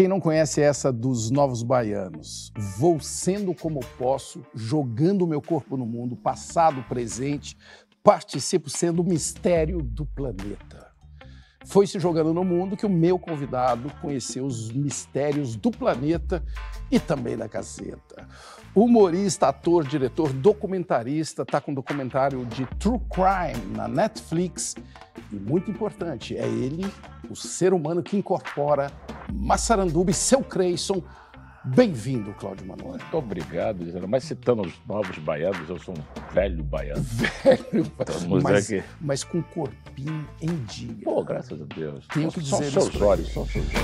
Quem não conhece essa dos novos baianos? Vou sendo como posso, jogando o meu corpo no mundo, passado, presente, participo sendo o mistério do planeta. Foi se jogando no mundo que o meu convidado conheceu os mistérios do planeta e também da caseta. Humorista, ator, diretor, documentarista, está com um documentário de True Crime na Netflix. E muito importante, é ele, o ser humano que incorpora Massaranduba e seu Creyson Bem-vindo, Cláudio Manoel. Muito obrigado, Mas citando os novos baianos, eu sou um velho baiano. Velho então, mas, é aqui. mas com corpinho em dia. Pô, graças a Deus. Tenho que dizer são seus olhos, são é, seus olhos.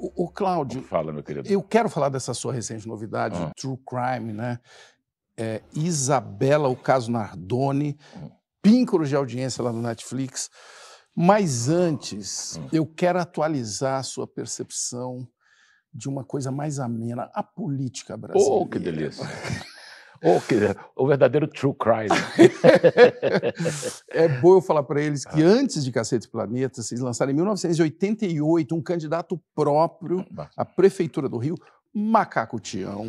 o, Cláudio. Fala, meu querido. Eu quero falar dessa sua recente novidade, ah. True Crime, né? É, Isabela, o caso Nardoni, hum píncaros de audiência lá no Netflix. Mas antes, hum. eu quero atualizar a sua percepção de uma coisa mais amena, a política brasileira. Oh, que delícia! oh, que o verdadeiro true crime. é bom eu falar para eles que ah. antes de Cacete Planeta, vocês lançaram em 1988 um candidato próprio à Prefeitura do Rio, Macaco Tião.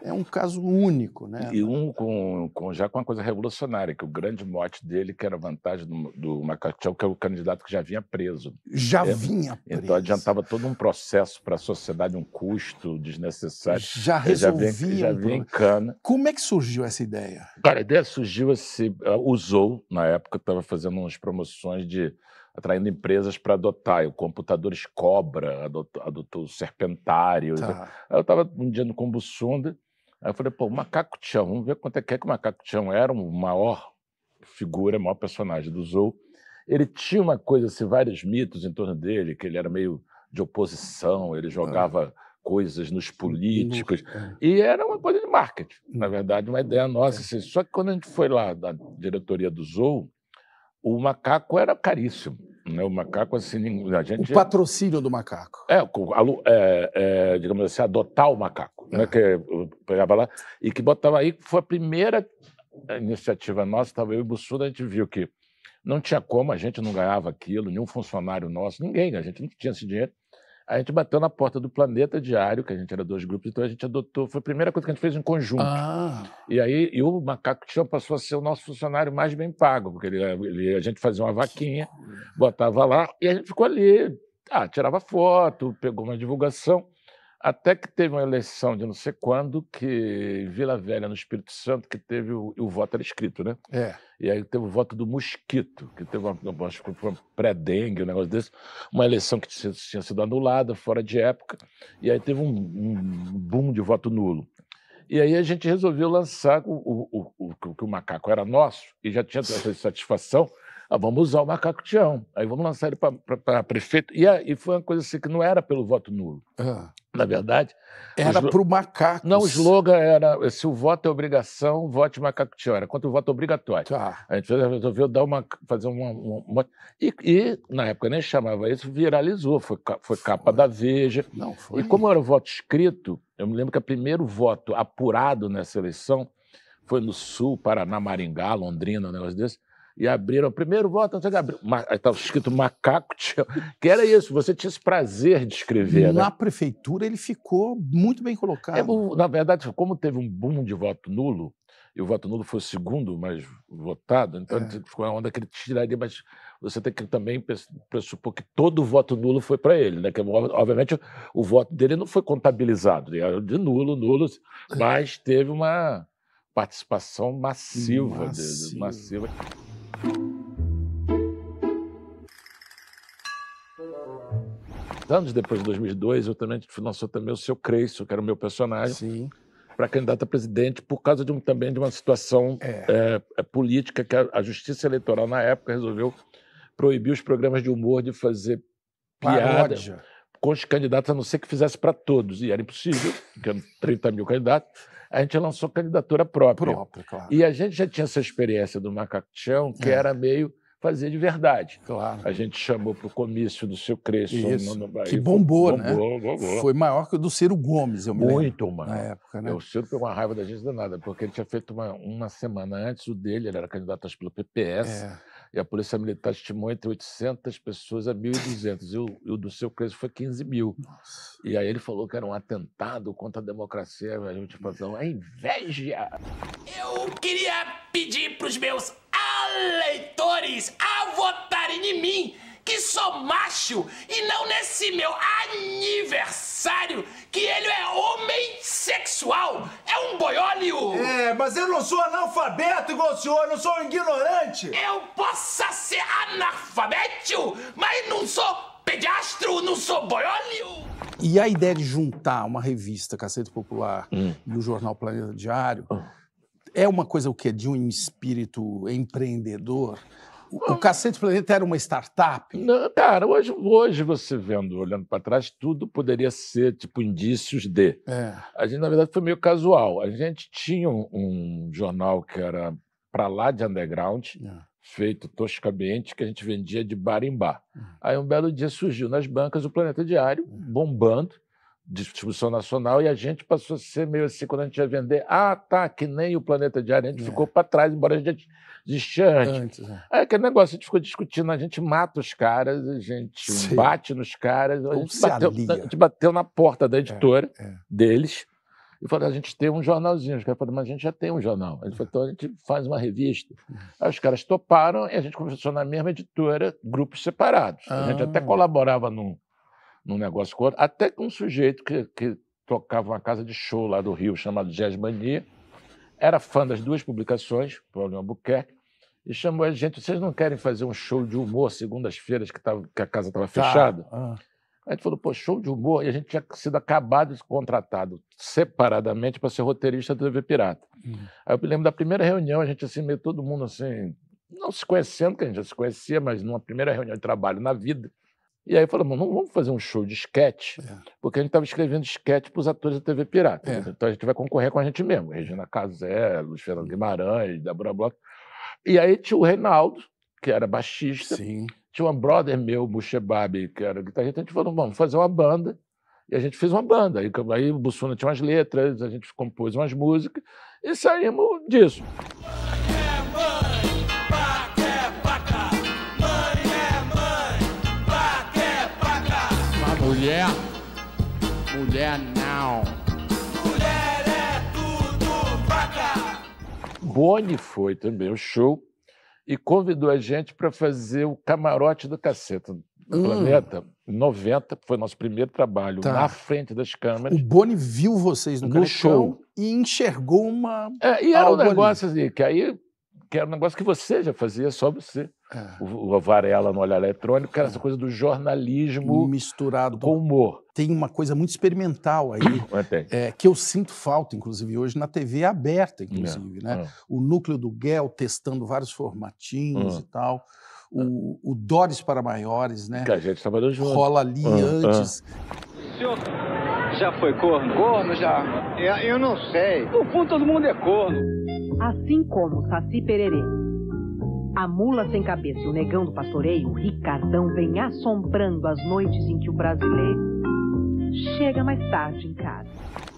É um caso único, né? E um com, com, já com uma coisa revolucionária, que o grande mote dele, que era a vantagem do, do Macaco Tião, que é o candidato que já vinha preso. Já é, vinha então preso. Então adiantava todo um processo para a sociedade, um custo desnecessário. Já resolvia. já vinha, já vinha em cana. Como é que surgiu essa ideia? Cara, a ideia surgiu, assim, usou, na época, estava fazendo umas promoções de atraindo empresas para adotar. O Computadores Cobra adotou, adotou o Serpentário. Tá. Eu estava um dia no Combussunda, aí eu falei, pô, Macaco Chão, vamos ver quanto é que, é que o Macaco Chão era, o maior figura, o maior personagem do Zou. Ele tinha uma coisa, assim, vários mitos em torno dele, que ele era meio de oposição, ele tá. jogava... Ah coisas nos políticos. É. E era uma coisa de marketing, na hum. verdade, uma ideia nossa. É. Assim. Só que quando a gente foi lá da diretoria do Zou, o macaco era caríssimo. Né? O macaco, assim, a gente. O patrocínio do macaco. É, é, é digamos assim, adotar o macaco, né? é. né? Que pegava lá e que botava aí, foi a primeira iniciativa nossa, estava eu e o Bussuda, a gente viu que não tinha como, a gente não ganhava aquilo, nenhum funcionário nosso, ninguém, a gente não tinha esse dinheiro a gente bateu na porta do Planeta Diário, que a gente era dois grupos, então a gente adotou. Foi a primeira coisa que a gente fez em conjunto. Ah. E aí e o Macaco Chão passou a ser o nosso funcionário mais bem pago, porque ele, ele, a gente fazia uma vaquinha, botava lá, e a gente ficou ali. Ah, tirava foto, pegou uma divulgação. Até que teve uma eleição de não sei quando, que Vila Velha, no Espírito Santo, que teve o, o voto era escrito, né? É. E aí teve o voto do Mosquito, que teve uma, uma, uma pré-dengue, um negócio desse, uma eleição que tinha, tinha, sido anulada, fora de época, e aí teve um, um boom de voto nulo. E aí a gente resolveu lançar o, o, o, o que o macaco era nosso, e já tinha essa satisfação, ah, vamos usar o macaco Tião, aí vamos lançar ele para prefeito. E, e foi uma coisa assim que não era pelo voto nulo. Ah na verdade. Era para o macaco. Não, o slogan era: se o voto é obrigação, vote macaco era contra o voto obrigatório. Tá. A gente resolveu dar uma, fazer uma. uma... E, e, na época nem chamava isso, viralizou, foi, foi capa foi. da Veja. Não, foi. E como era o voto escrito, eu me lembro que o primeiro voto apurado nessa eleição foi no Sul, Paraná, Maringá, Londrina, um negócio desse e abriram o primeiro voto, não sei o que abriu. Estava escrito macaco, que era isso, você tinha esse prazer de escrever. Né? Na né? prefeitura ele ficou muito bem colocado. É, na verdade, como teve um boom de voto nulo, e o voto nulo foi o segundo mais votado, então é. ficou a onda que ele tiraria, mas você tem que também pressupor que todo o voto nulo foi para ele, né? Que, é, obviamente o voto dele não foi contabilizado, era de nulo, nulo, mas teve uma participação massiva. massiva. massiva. Anos depois de 2002, eu também lançou também o seu Creio, que era o meu personagem. para candidato a presidente por causa de um, também de uma situação é. é. É, política que a, a, justiça eleitoral na época resolveu proibir os programas de humor de fazer piada, Paródia com os candidatos, a não ser que fizesse para todos, e era impossível, porque eram 30 mil candidatos, a gente lançou candidatura própria. própria claro. E a gente já tinha essa experiência do macacão, que é. era meio fazer de verdade. Claro. A gente chamou para o comício do seu Crespo. no, no que bombou, bombou, né? Bombou, bombou. Foi maior que o do Ciro Gomes, eu me lembro. Muito, mano. Na época, né? É, o Ciro pegou uma raiva da gente danada, porque ele tinha feito uma, uma semana antes o dele, ele era candidato pelo PPS. É e a Polícia Militar estimou entre 800 pessoas a 1.200. E o, e o do seu Crespo foi 15 mil. Nossa. E aí ele falou que era um atentado contra a democracia. A gente falou, assim, é inveja! Eu queria pedir para os meus eleitores a votarem em mim que sou macho e não nesse meu aniversário que ele é homem sexual, é um boiólio. É, mas eu não sou analfabeto igual o senhor, eu não sou um ignorante. Eu possa ser analfabeto, mas não sou pedastro, não sou boiólio. E a ideia de juntar uma revista Cacete Popular hum. e o jornal Planeta Diário hum. é uma coisa o quê? De um espírito empreendedor? O, Cacete Planeta era uma startup? Não, cara, hoje, hoje você vendo, olhando para trás, tudo poderia ser tipo indícios de. É. A gente, na verdade, foi meio casual. A gente tinha um, um jornal que era para lá de underground. É feito toscamente que a gente vendia de bar em bar. Hum. Aí um belo dia surgiu nas bancas o Planeta Diário, hum. bombando, distribuição nacional, e a gente passou a ser meio assim, quando a gente ia vender, ah, tá, que nem o Planeta Diário, a gente é. ficou para trás, embora a gente de antes. antes é. Aí é aquele negócio, a gente ficou discutindo, a gente mata os caras, a gente Sim. bate nos caras, a gente, bateu, a gente, bateu, na porta da é, editora é, é. deles e falou: a gente tem um jornalzinho. Os caras falaram, mas a gente já tem um jornal. Ele é. falou, então a gente faz uma revista. Aí os caras toparam e a gente começou na mesma editora, grupos separados. Ah. A gente até ah. colaborava num, num negócio com outro, até com um sujeito que, que tocava uma casa de show lá do Rio, chamado Jazz Mania era fã das duas publicações, Paulinho Albuquerque, e chamou a gente. Vocês não querem fazer um show de humor segundas-feiras que, que a casa estava tá, fechada? ah. A gente falou, pô, show de humor. E a gente tinha sido acabado contratado separadamente para ser roteirista da TV Pirata. Hum. Aí eu me lembro da primeira reunião, a gente assim, meio todo mundo assim, não se conhecendo, que a gente já se conhecia, mas numa primeira reunião de trabalho na vida, e aí falamos, não vamos fazer um show de esquete, é. porque a gente estava escrevendo esquete para os atores da TV Pirata. É. Então a gente vai concorrer com a gente mesmo. Regina Casé, Luiz Fernando Guimarães, Débora Bloch. E aí tinha o Reinaldo, que era baixista. Sim. Tinha um brother meu, Buchebab, que era guitarrista. A gente falou, vamos fazer uma banda. E a gente fez uma banda. Aí, aí o Bussuna tinha umas letras, a gente compôs umas músicas. E saímos disso. mulher, mulher não. Mulher é tudo vaca. Boni foi também ao show e convidou a gente para fazer o camarote do caceta do hum. planeta. 90, foi nosso primeiro trabalho tá. na frente das câmeras. O Boni viu vocês no, no show e enxergou uma. É, e era um negócio ali. assim, que aí que era um negócio que você já fazia, só você. O, o Varela no Olhar Eletrônico, que era essa ah. coisa do jornalismo misturado com humor. Tem uma coisa muito experimental aí, é, que eu sinto falta, inclusive, hoje na TV aberta, inclusive. É, né? Ah. O núcleo do Guel testando vários formatinhos ah. e tal. O, o Dores para Maiores, né? Que a gente trabalhou junto. Rola ali antes. Senhor, já foi corno? Corno já. Eu, é, eu não sei. No fundo, todo mundo é corno. Assim como Saci Pererê a mula sem cabeça e o negão do pastoreio, o Ricardão, vem assombrando as noites em que o brasileiro chega mais tarde em casa.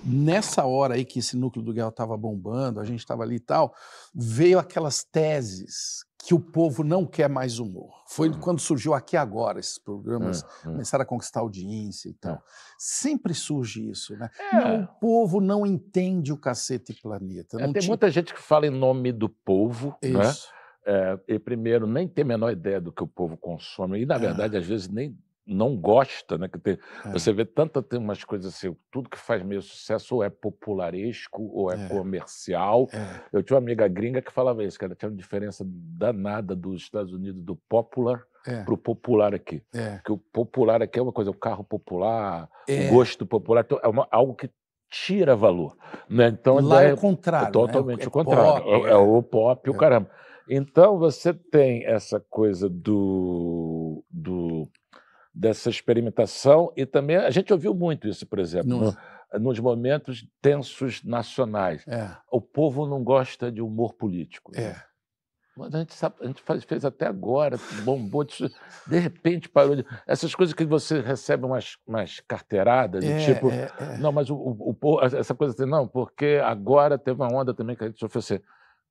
Nessa hora aí que esse núcleo do Guel estava bombando, a gente estava ali e tal, veio aquelas teses que o povo não quer mais humor. Foi quando surgiu aqui agora esses programas, hum, hum. começaram a conquistar audiência e tal. É. Sempre surge isso, né? É. Não, o povo não entende o cacete planeta. É, tem tinha... muita gente que fala em nome do povo, né? isso. né? é, e primeiro nem tem a menor ideia do que o povo consome e na verdade às vezes nem não gosta, né? Que tem, é. Você vê tanta tem umas coisas assim, tudo que faz meio sucesso ou é popularesco ou é, é. comercial. É. Eu tinha uma amiga gringa que falava isso, ela tinha uma diferença danada dos Estados Unidos do popular é. para o popular aqui, porque é. o popular aqui é uma coisa, o carro popular, o é. gosto popular, então, é uma, algo que tira valor, né? Então lá é o contrário, né, totalmente né? o, o contrário, pop, é, o pop, o caramba. Então você tem essa coisa do, do dessa experimentação e também a gente ouviu muito isso, por exemplo, no, nos momentos tensos nacionais. É. O povo não gosta de humor político. É. Né? Mas a gente, sabe, a gente faz, fez até agora, bombou, de, de repente parou de. Essas coisas que você recebe umas, umas carteiradas, de é, tipo. É, é. Não, mas o, o, o, essa coisa assim, não, porque agora teve uma onda também que a gente sofreu assim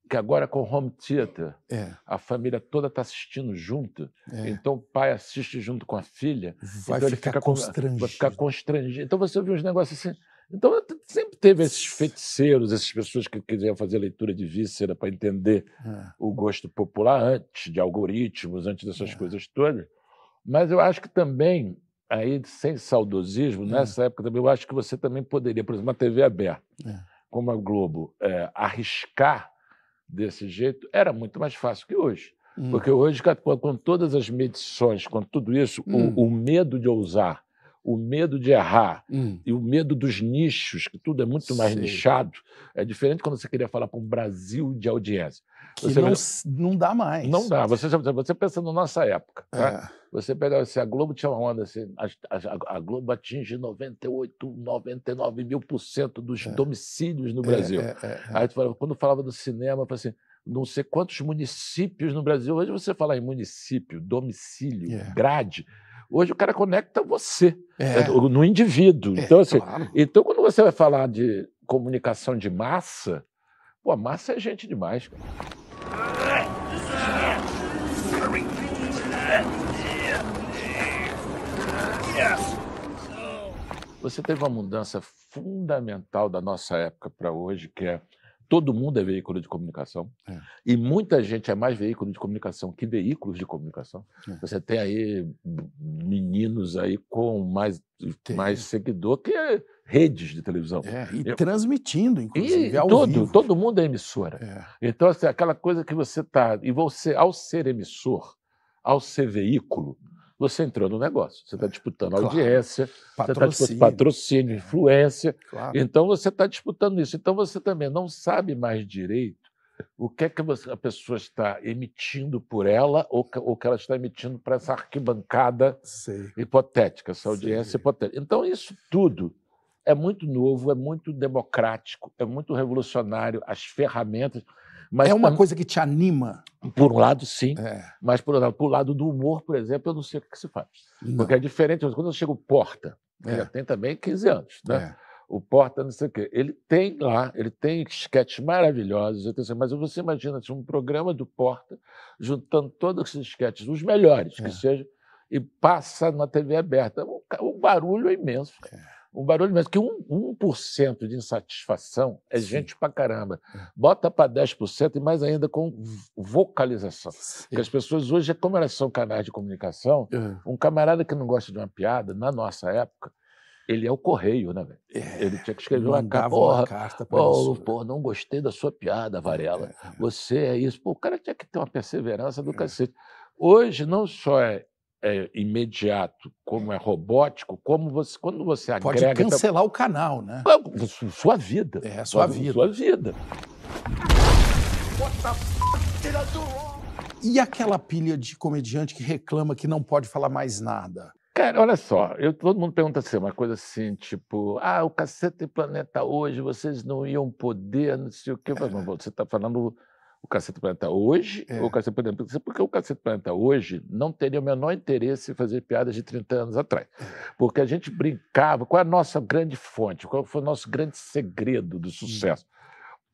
que agora com home theater, é. a família toda está assistindo junto. É. Então o pai assiste junto com a filha. Vai então ficar fica constrangido. vai ficar constrangido. Então você ouviu uns negócios assim. Então sempre teve esses feiticeiros, essas pessoas que queriam fazer leitura de víscera para entender é. o gosto popular antes de algoritmos, antes dessas é. coisas todas. Mas eu acho que também aí sem saudosismo é. nessa época também eu acho que você também poderia, por exemplo, uma TV aberta é. como a Globo, arriscar desse jeito, era muito mais fácil que hoje. Hum. Porque hoje, com, todas as medições, com tudo isso, hum. o, o medo de ousar, o medo de errar hum. e o medo dos nichos, que tudo é muito mais nichado. É diferente quando você queria falar para um Brasil de audiência. Que você não, não dá mais. Não dá. Você, você pensa na nossa época. É. Né? Você pega assim, a Globo tinha uma onda assim, a, a, a Globo atinge 98, 99 mil por cento dos é. domicílios no é, Brasil. É, é, é. Aí quando falava do cinema, falava assim, não sei quantos municípios no Brasil. Hoje você falar em município, domicílio, grade, Hoje o cara conecta você, é. é no indivíduo. É, então, assim, claro. então, quando você vai falar de comunicação de massa, pô, a massa é gente demais. Você teve uma mudança fundamental da nossa época para hoje, que é todo mundo é veículo de comunicação é. e muita gente é mais veículo de comunicação que veículos de comunicação. É. Você tem aí meninos aí com mais, mais seguidor, que é redes de televisão. É, e Eu, transmitindo, inclusive, e ao todo, vivo. Todo mundo é emissora. É. Então, assim, aquela coisa que você está... E você, ao ser emissor, ao ser veículo, você entrou no negócio. Você está é, disputando claro. audiência, tá patrocínio. você influência. É, claro. Então, você está disputando isso. Então, você também não sabe mais direito o que é que a pessoa está emitindo por ela ou o que ela está emitindo para essa arquibancada hipotética, essa audiência Sei. hipotética. Então, isso tudo é muito novo, é muito democrático, é muito revolucionário, as ferramentas. Mas é uma tam... coisa que te anima. Por um lado, sim. É. Mas, por outro lado, por lado do humor, por exemplo, eu não sei o que se faz. Não. Porque é diferente. Quando eu chego porta, é. já tem também 15 anos, né? É o Porta, não sei o quê. Ele tem lá, ele tem esquetes maravilhosos, mas você imagina assim, um programa do Porta juntando todos esses esquetes, os melhores que é. sejam, e passa na TV aberta. O, é o barulho é imenso. É um barulho mesmo, que 1%, de insatisfação é Sim. gente pra caramba. É. Bota para 10% e mais ainda com vocalização. Porque as pessoas hoje, como elas são canais de comunicação, uhum. um camarada que não gosta de uma piada, na nossa época, ele é o correio, né, velho? É, ele tinha que escrever uma, carta. porra, carta. Paulo, pô, não gostei da sua piada, é, Varela. É, é. Você é isso. Pô, o cara tinha que ter uma perseverança do é. cacete. Hoje não só é, é, imediato, como é robótico, como você quando você Pode agrega. Pode cancelar o canal, né? É sua vida. É, sua, sua vida. Sua vida. E aquela pilha de comediante que reclama que não pode falar mais nada? Cara, olha só, eu, todo mundo pergunta assim, uma coisa assim, tipo, ah, o Cacete Planeta hoje, vocês não iam poder, não sei o quê. Assim, Mas, não, você está falando o Cacete Planeta hoje é. ou o Cacete Planeta... Porque o Cacete Planeta hoje não teria o menor interesse em fazer piadas de 30 anos atrás. É. Porque a gente brincava, qual é a nossa grande fonte, qual foi o nosso grande segredo do hum. sucesso?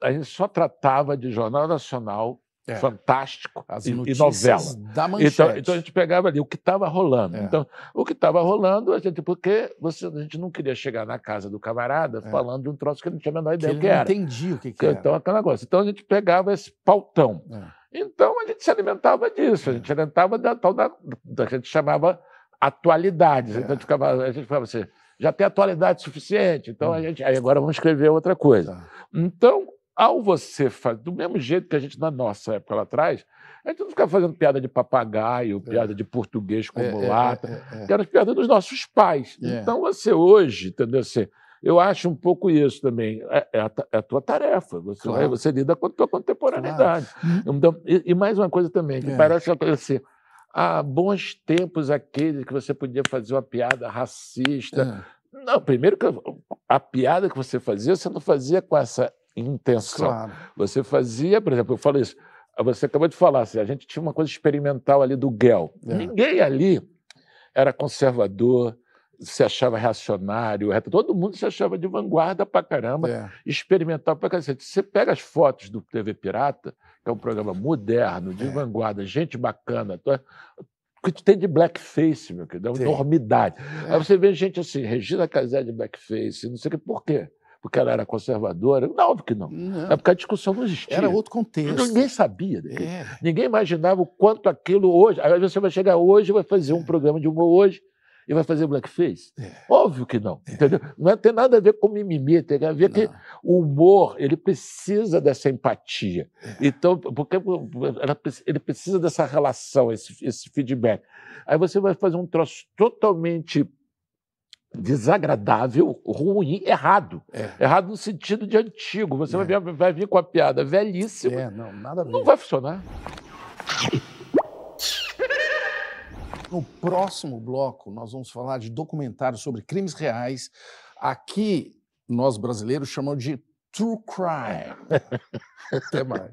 A gente só tratava de Jornal Nacional, é. fantástico As e, e novela. Da então, manchete. então, então a gente pegava ali o que estava rolando. É. Então, o que estava rolando, a gente, porque você, a gente não queria chegar na casa do camarada é. falando de um troço que não tinha a menor ideia que do que ele era. entendia o que, que então, era. Então, aquele negócio. Então a gente pegava esse pautão. É. Então a gente se alimentava disso, a é. gente se alimentava da tal da, da, que a gente chamava atualidades. É. Então a gente, falava assim, já tem atualidade suficiente, então hum. a gente. Aí agora vamos escrever outra coisa. Tá. Então, ao você fazer, do mesmo jeito que a gente na nossa época lá atrás, a gente não ficava fazendo piada de papagaio, é. piada de português como é, lata, é, que eram piadas dos nossos pais. É. Então, você hoje, entendeu? Você, eu acho um pouco isso também. É, é a, a, tua tarefa. Você, claro. você lida com a tua contemporaneidade. Claro. Uhum. Então, e, e, mais uma coisa também, que parece uma coisa assim há ah, bons tempos aqueles que você podia fazer uma piada racista. É. Não, primeiro que a piada que você fazia, você não fazia com essa intenção. Claro. Você fazia, por exemplo, eu falo isso, você acabou de falar, assim, a gente tinha uma coisa experimental ali do Gel. É. Ninguém ali era conservador, se achava reacionário, todo mundo se achava de vanguarda pra caramba, é. experimental pra caramba. Você pega as fotos do TV Pirata, que é um programa moderno, de é. vanguarda, gente bacana, o que tu tem de blackface, meu querido, é uma enormidade. É. Aí você vê gente assim, Regina Casé de blackface, não sei o quê, por quê? porque ela era conservadora. Não, óbvio que não. não. É porque a discussão não existia. Era outro contexto. Ninguém sabia. É. Ninguém imaginava o quanto aquilo hoje. Aí você vai chegar hoje e vai fazer é. um programa de humor hoje e vai fazer blackface? É. Óbvio que não, é. entendeu? Não é, tem nada a ver com mimimi, tem a ver não. que o humor, ele precisa dessa empatia. É. Então, porque ele precisa dessa relação, esse, esse feedback. Aí você vai fazer um troço totalmente desagradável, ruim, errado. É. Errado no sentido de antigo. Você é. vai, vir, vai, vir, com a piada velhíssima. É, não, nada Não vai funcionar. No próximo bloco, nós vamos falar de documentários sobre crimes reais. Aqui, nós brasileiros chamamos de true crime. Até mais.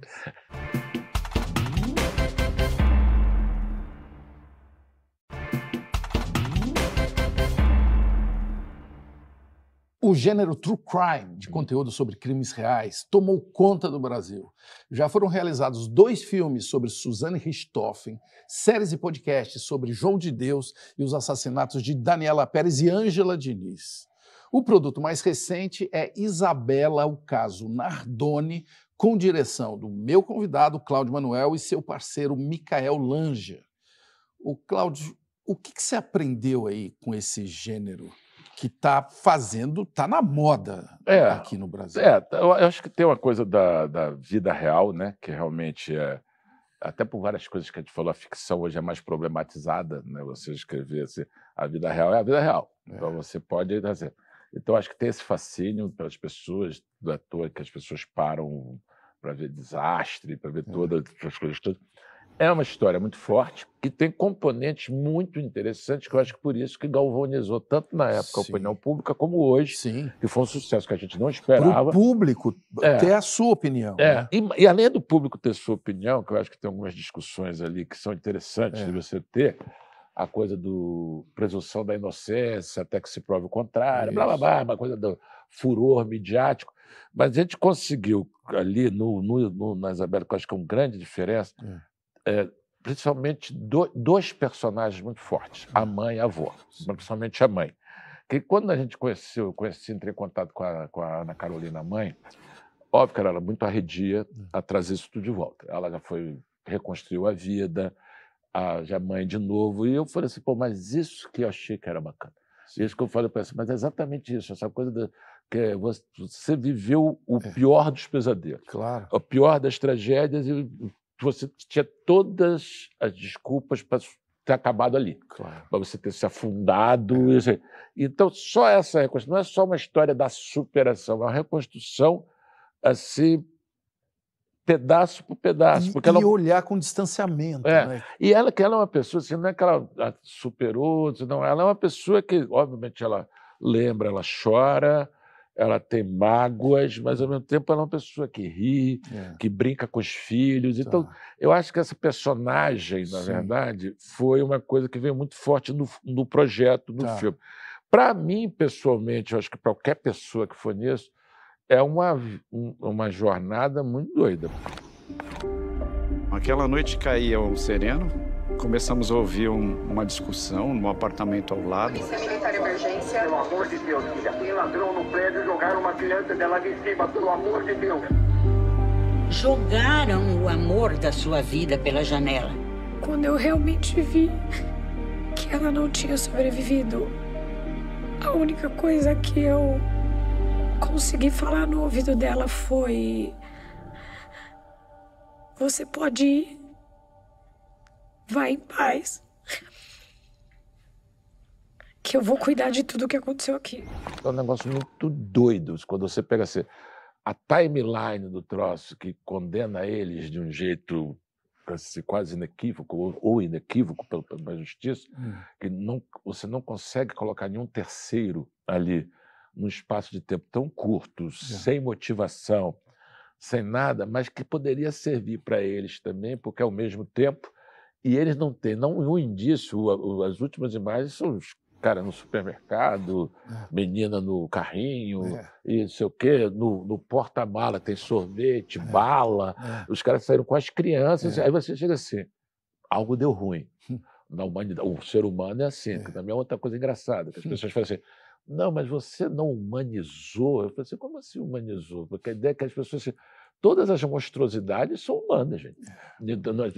O gênero true crime, de uhum. conteúdo sobre crimes reais, tomou conta do Brasil. Já foram realizados dois filmes sobre Suzanne Richthofen, séries e podcasts sobre João de Deus e os assassinatos de Daniela Pérez e Ângela Diniz. O produto mais recente é Isabela, o caso Nardoni, com direção do meu convidado, Cláudio Manuel, e seu parceiro, Micael Lange. O Cláudio, o que, que você aprendeu aí com esse gênero? que está fazendo, está na moda é, aqui no Brasil. É, tá, eu acho que tem uma coisa da, da vida real, né? Que realmente é. Até por várias coisas que a gente falou, a ficção hoje é mais problematizada, né? Você escrever assim, a vida real é a vida real. É. Então você pode. fazer. então acho que tem esse fascínio pelas pessoas, do ator, que as pessoas param para ver desastre, para ver é. todas as coisas todas. É uma história muito forte que tem componentes muito interessantes que eu acho que por isso que galvanizou tanto na época Sim. a opinião pública como hoje, Sim. que foi um sucesso que a gente não esperava. O público é. ter a sua opinião. É. Né? E, e, além do público ter sua opinião, que eu acho que tem algumas discussões ali que são interessantes é. de você ter, a coisa do presunção da inocência até que se prove o contrário, blá, blá, blá, uma coisa do furor midiático. Mas a gente conseguiu ali no, no, no na Isabela, que eu acho que é uma grande diferença, é é, principalmente do, dois personagens muito fortes, a mãe e a avó, principalmente a mãe. Que quando a gente conheceu, conheci, entrei em contato com a, com a Ana Carolina, a mãe, óbvio que ela era muito arredia hum. a trazer isso tudo de volta. Ela já foi, reconstruiu a vida, a, já é mãe de novo, e eu falei assim, pô, mas isso que eu achei que era bacana. Isso que eu falei para ela, assim, mas é exatamente isso, essa coisa de, que você viveu o pior dos pesadelos, claro. o pior das tragédias e você tinha todas as desculpas para ter acabado ali, claro. para você ter se afundado. É. Então, só essa reconstrução, não é só uma história da superação, é uma reconstrução assim, pedaço por pedaço. E, porque ela... olhar com distanciamento. É. Né? E ela, que ela é uma pessoa, assim, não é que ela superou, não, ela é uma pessoa que, obviamente, ela lembra, ela chora, ela tem mágoas, mas ao mesmo tempo ela é uma pessoa que ri, é. que brinca com os filhos. Então, tá. Então, eu acho que essa personagem, na Sim. verdade, foi uma coisa que veio muito forte no, no projeto, no tá. filme. Para mim, pessoalmente, eu acho que para qualquer pessoa que for nisso, é uma, um, uma jornada muito doida. Aquela noite caía o sereno, Começamos a ouvir um, uma discussão num apartamento ao lado. Polícia Militar Emergência. Pelo amor de Deus, ladrão no prédio, jogaram uma criança dela cima, pelo amor de Deus. Jogaram o amor da sua vida pela janela. Quando eu realmente vi que ela não tinha sobrevivido, a única coisa que eu consegui falar no ouvido dela foi: Você pode ir. Vai em paz. Que eu vou cuidar de tudo que aconteceu aqui. É um negócio muito doido. Quando você pega assim, a timeline do troço que condena eles de um jeito quase inequívoco ou inequívoco pela, justiça, hum. que não, você não consegue colocar nenhum terceiro ali num espaço de tempo tão curto, é. sem motivação, sem nada, mas que poderia servir para eles também, porque ao mesmo tempo e eles não têm não um indício, as últimas imagens são os cara no supermercado, é. menina no carrinho, é. e não sei o quê, no, no porta-mala tem sorvete, é. bala. É. Os caras saíram com as crianças. É. Aí você chega assim, algo deu ruim. Hum. Na humanidade, o ser humano é assim, é. que também é outra coisa engraçada, que as pessoas falam assim, não, mas você não humanizou. Eu falei assim, como assim humanizou? Porque a ideia é que as pessoas... Assim, Todas as monstruosidades são humanas, gente. É.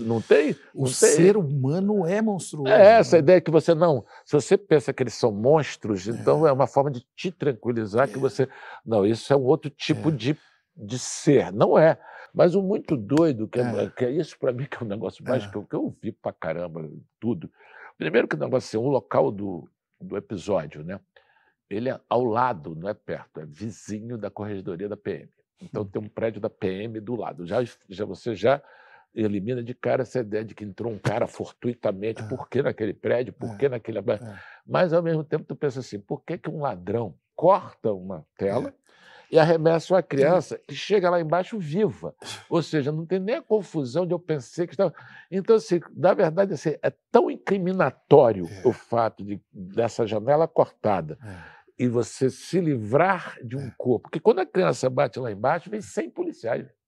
Não tem? Não o tem. ser humano é monstruoso. É essa né? ideia que você não. Se você pensa que eles são monstros, é. então é uma forma de te tranquilizar é. que você. Não, isso é um outro tipo é. de, de ser. Não é. Mas o muito doido, que é, é. que isso para mim que é um negócio mais que, eu, que eu vi pra caramba tudo. Primeiro que o negócio assim, o local do, do episódio, né? Ele é ao lado, não é perto, é vizinho da corregedoria da PM. Então tem um prédio da PM do lado. Já, já você já elimina de cara essa ideia de que entrou um cara fortuitamente, é. por que naquele prédio, por é. que naquele. É. Mas ao mesmo tempo tu pensa assim, por que, que um ladrão corta uma tela? É. E arremessa uma criança que chega lá embaixo viva. Ou seja, não tem nem a confusão de eu pensei que estava. Então, assim, na verdade, assim, é tão incriminatório o fato de, dessa janela cortada e você se livrar de um é. corpo. Porque quando a criança bate lá embaixo, vem 100 é. policiais.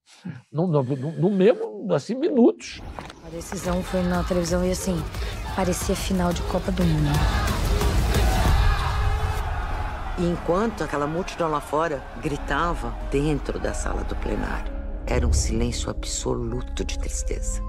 No, no, no mesmo, assim, minutos. A decisão foi na televisão e assim, parecia final de Copa do Mundo. E enquanto aquela multidão lá fora gritava dentro da sala do plenário, era um silêncio absoluto de tristeza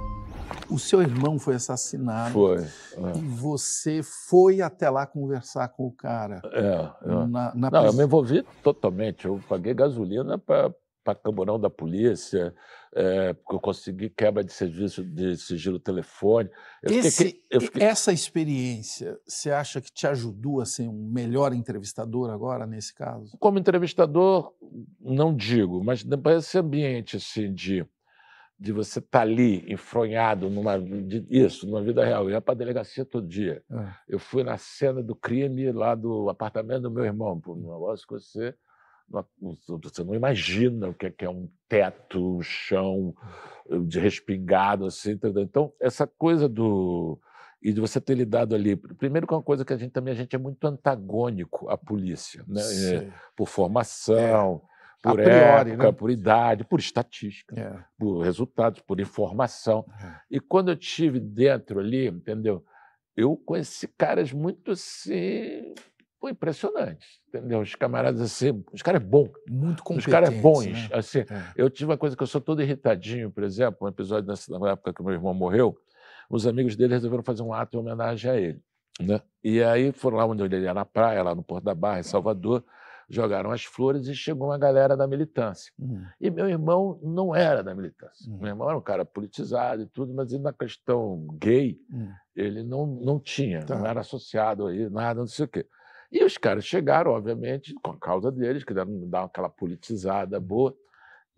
o seu irmão foi assassinado. Foi. É. E você foi até lá conversar com o cara. É. é. Na, na... Não, eu me envolvi totalmente. Eu paguei gasolina para para camburão da polícia, é, porque eu consegui quebra de serviço de sigilo telefone. Esse, fiquei... Essa experiência, você acha que te ajudou a ser um melhor entrevistador agora, nesse caso? Como entrevistador, não digo, mas para esse ambiente assim, de de você estar tá ali enfronhado numa de, isso numa vida real. Eu ia para a delegacia todo dia. Ah. Eu fui na cena do crime lá do apartamento do meu irmão, por um hum. negócio que você não, você não imagina o que é, que é um teto, um chão hum. de respingado assim, entendeu? Então essa coisa do e de você ter lidado ali. Primeiro com é uma coisa que a gente também a gente é muito antagônico à polícia, né? É, por é. formação. É por priori, época, né? por idade, por estatística, é. por resultados, por informação. É. E quando eu tive dentro ali, entendeu? Eu conheci caras muito assim, impressionantes, entendeu? Os camaradas assim, os caras bons, muito competentes, os caras bons, né? assim. É. Eu tive uma coisa que eu sou todo irritadinho, por exemplo, um episódio nessa, na época que meu irmão morreu, os amigos dele resolveram fazer um ato em homenagem a ele, né? E aí foram lá onde ele era na praia, lá no Porto da Barra, em Salvador jogaram as flores e chegou uma galera da militância. Uhum. E meu irmão não era da militância. Uhum. Meu irmão era um cara politizado e tudo, mas na questão gay, uhum. ele não, não tinha, tá. não era associado aí nada, não sei o quê. E os caras chegaram, obviamente, com a causa deles, que deram dar aquela politizada hum. boa.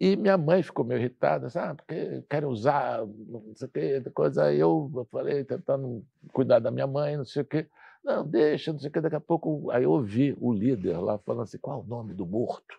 E minha mãe ficou meio irritada, sabe? Assim, ah, porque querem usar, não sei o quê, coisa. Aí eu falei, tentando cuidar da minha mãe, não sei o quê. Não, deixa, não sei o que. Daqui a pouco, aí eu ouvi o líder lá falando assim: qual é o nome do morto?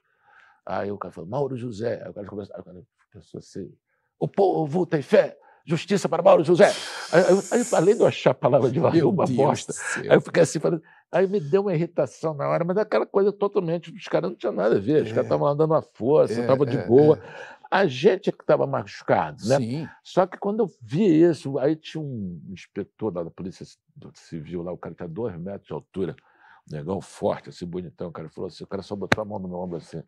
Aí o cara falou: Mauro José. Aí o cara começou, a assim: o povo tem fé, justiça para Mauro José. Aí, aí, além de eu achar a palavra de valor uma bosta, aí eu fiquei assim falando. Aí me deu uma irritação na hora, mas é aquela coisa totalmente, os caras não tinham nada a ver, os é, caras estavam andando à força, estavam é, de é, boa. É a gente é que estava machucado, né? Sim. Só que quando eu vi isso, aí tinha um inspetor lá da Polícia Civil, lá, o cara tinha tá dois metros de altura, um negão forte, assim, bonitão, o cara falou assim, o cara só botou a mão no meu ombro assim,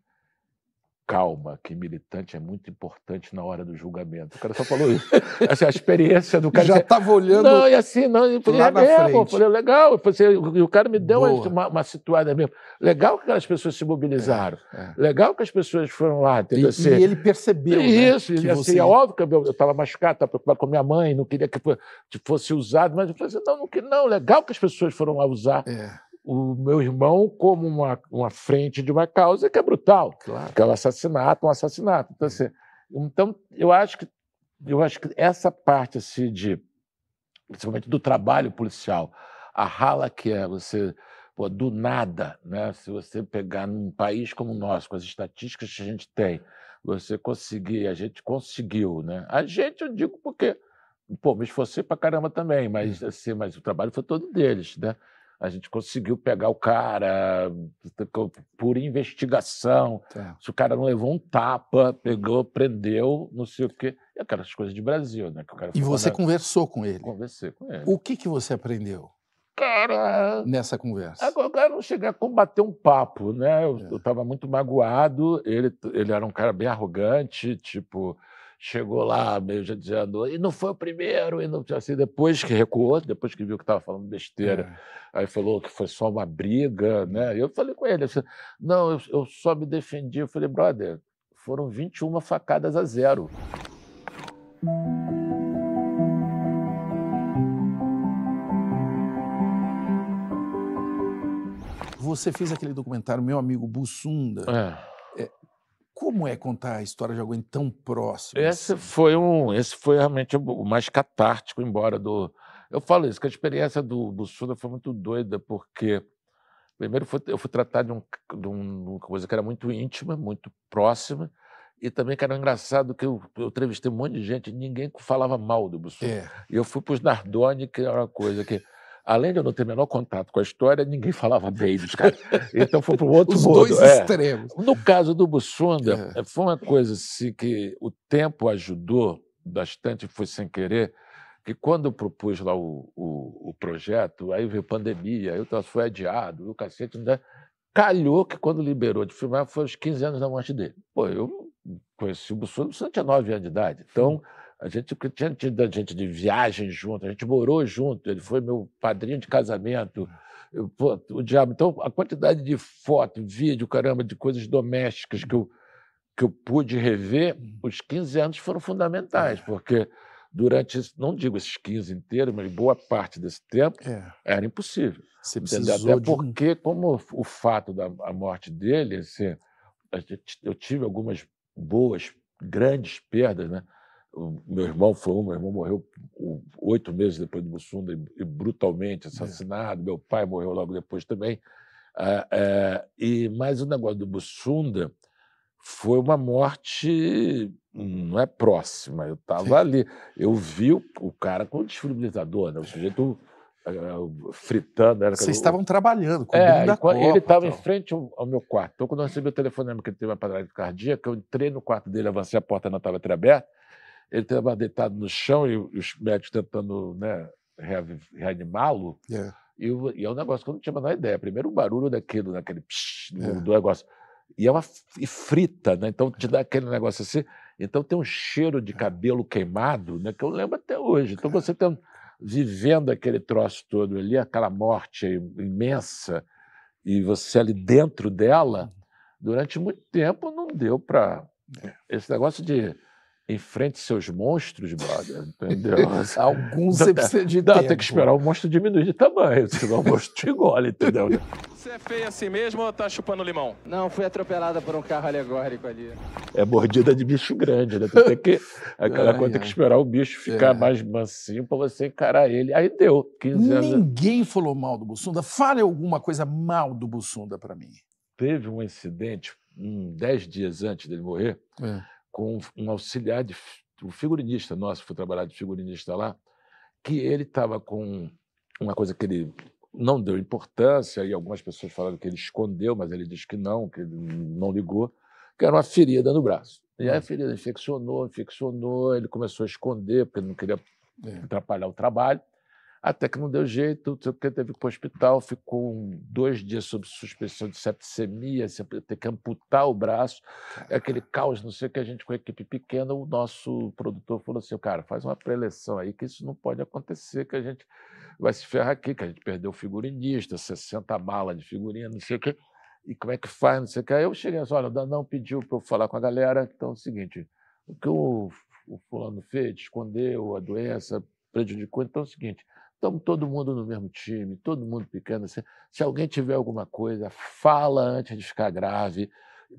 calma, que militante é muito importante na hora do julgamento. O cara só falou isso. assim, a experiência do cara. Já estava assim, olhando. Não, e assim, não, eu falei, é mesmo, eu falei, legal. Eu falei, assim, e o cara me deu uma, uma situada mesmo. Legal que aquelas pessoas se mobilizaram. É, é. Legal que as pessoas foram lá. E, assim, e ele percebeu. Né, isso, né, que e assim, você... é óbvio que eu estava machucado, estava preocupado com minha mãe, não queria que fosse usado, mas eu falei assim, não, não, não, legal que as pessoas foram lá usar. É o meu irmão como uma, uma frente de uma causa que é brutal, claro. que é um assassinato, um assassinato. Então, assim, então eu acho que eu acho que essa parte assim, de principalmente do trabalho policial, a rala que é você pô, do nada, né? Se você pegar num país como o nosso, com as estatísticas que a gente tem, você conseguir, a gente conseguiu, né? A gente eu digo porque pô, me esforcei pra caramba também, mas hum. assim, mas o trabalho foi todo deles, né? a gente conseguiu pegar o cara por investigação. Tá. Se o cara não levou um tapa, pegou, prendeu, não sei o quê. E é aquelas coisas de Brasil, né? e você conversou com ele? Conversei com ele. O que, que você aprendeu? Cara, nessa conversa. Agora eu não cheguei a combater um papo, né? Eu estava é. muito magoado. Ele, ele era um cara bem arrogante, tipo, chegou lá meio já dizendo, e não foi o primeiro, e não tinha assim, depois que recuou, depois que viu que estava falando besteira, é. aí falou que foi só uma briga, né? Eu falei com ele, assim, não, eu, eu só me defendi. Eu falei, brother, foram 21 facadas a zero. Você fez aquele documentário, meu amigo Bussunda. É como é contar a história de alguém tão próximo? Esse assim? foi um, esse foi realmente o mais catártico, embora do. Eu falo isso que a experiência do Bussuda foi muito doida, porque primeiro foi, eu fui tratar de, um, de, uma coisa que era muito íntima, muito próxima, e também que era engraçado que eu, eu entrevistei um monte de gente, ninguém falava mal do Bussuda. É. E eu fui para os Nardoni, que era é uma coisa que além de eu não ter o menor contato com a história, ninguém falava Davis, cara. Então foi para o outro Os mundo. Os dois é. extremos. No caso do Bussunda, é. Eh, foi uma coisa assim, que o tempo ajudou bastante, foi sem querer, que quando propus lá o, o, o projeto, aí veio pandemia, aí o troço foi adiado, o cacete... Né? Calhou que quando liberou de filmar foi os 15 anos da morte dele. Pô, eu conheci o Bussunda, o Bussunda tinha 9 anos de idade, então... Hum a gente tinha tido a gente de viagem junto, a gente morou junto, ele foi meu padrinho de casamento. Uhum. Eu, pô, o diabo. Então, a quantidade de foto, vídeo, caramba, de coisas domésticas que eu, que eu pude rever, uhum. os 15 anos foram fundamentais, é. porque durante, não digo esses 15 inteiros, mas boa parte desse tempo, é. era impossível. Você entendeu? Até de... porque, como o fato da morte dele, assim, eu tive algumas boas, grandes perdas, né? meu irmão foi um, meu irmão morreu oito meses depois do Mussunda e brutalmente é. assassinado, meu pai morreu logo depois também. Ah, é, e mais o negócio do Bussunda foi uma morte não é próxima, eu estava ali. Eu vi o, o cara com o desfibrilizador, né? o sujeito eh, eh, fritando. Era Vocês estavam trabalhando com é, da Copa, Ele estava em então. frente ao, ao, meu quarto. Então, quando eu recebi o telefonema que ele teve uma paralisia cardíaca, eu entrei no quarto dele, avancei a porta, não estava entreaberta. Ele estava tá deitado no chão e os médicos tentando né, reanimá-lo. E, e, é um negócio que eu não tinha a menor ideia. Primeiro o barulho daquilo, daquele psh, do negócio. E é uma e frita, né? Então te dá aquele negócio assim. Então tem um cheiro de ah. cabelo queimado, né? Que eu lembro até hoje. Então você tem, vivendo aquele troço todo ali, aquela morte imensa, e você ali dentro dela, uhum. durante muito tempo não deu para. É. Esse negócio de enfrente seus monstros, brother, entendeu? Alguns você precisa de Dá, tempo. Tem que esperar o monstro diminuir de tamanho, senão o monstro te engole, entendeu? Você é feio assim mesmo ou tá chupando limão? Não, fui atropelada por um carro alegórico ali. É mordida de bicho grande, né? Porque tem que, aquela coisa, tem que esperar o bicho ficar é. mais mansinho pra você encarar ele. Aí deu, 15 anos. Ninguém falou mal do Bussunda. Fale alguma coisa mal do Bussunda pra mim. Teve um incidente, hum, dez dias antes dele morrer, é com um auxiliar de um figurinista nosso, foi trabalhar de figurinista lá, que ele estava com uma coisa que ele não deu importância, e algumas pessoas falaram que ele escondeu, mas ele disse que não, que ele não ligou, que era uma ferida no braço. E aí a hum. ferida infeccionou, infeccionou, ele começou a esconder, porque ele não queria é. atrapalhar o trabalho. Até que não deu jeito, porque teve que ir para o hospital, ficou dois dias sob suspensão de septicemia, ter que amputar o braço, aquele caos, não sei o que, a gente com a equipe pequena, o nosso produtor falou assim, cara, faz uma preleção aí, que isso não pode acontecer, que a gente vai se ferrar aqui, que a gente perdeu figurinista, 60 malas de figurina, não sei o que, e como é que faz, não sei o que. Aí eu cheguei e olha, o Danão pediu para eu falar com a galera, então é o seguinte, o que o, o fulano fez, escondeu a doença, prejudicou, então é o seguinte, Estamos todo mundo no mesmo time, todo mundo picando. Assim. Se alguém tiver alguma coisa, fala antes de ficar grave,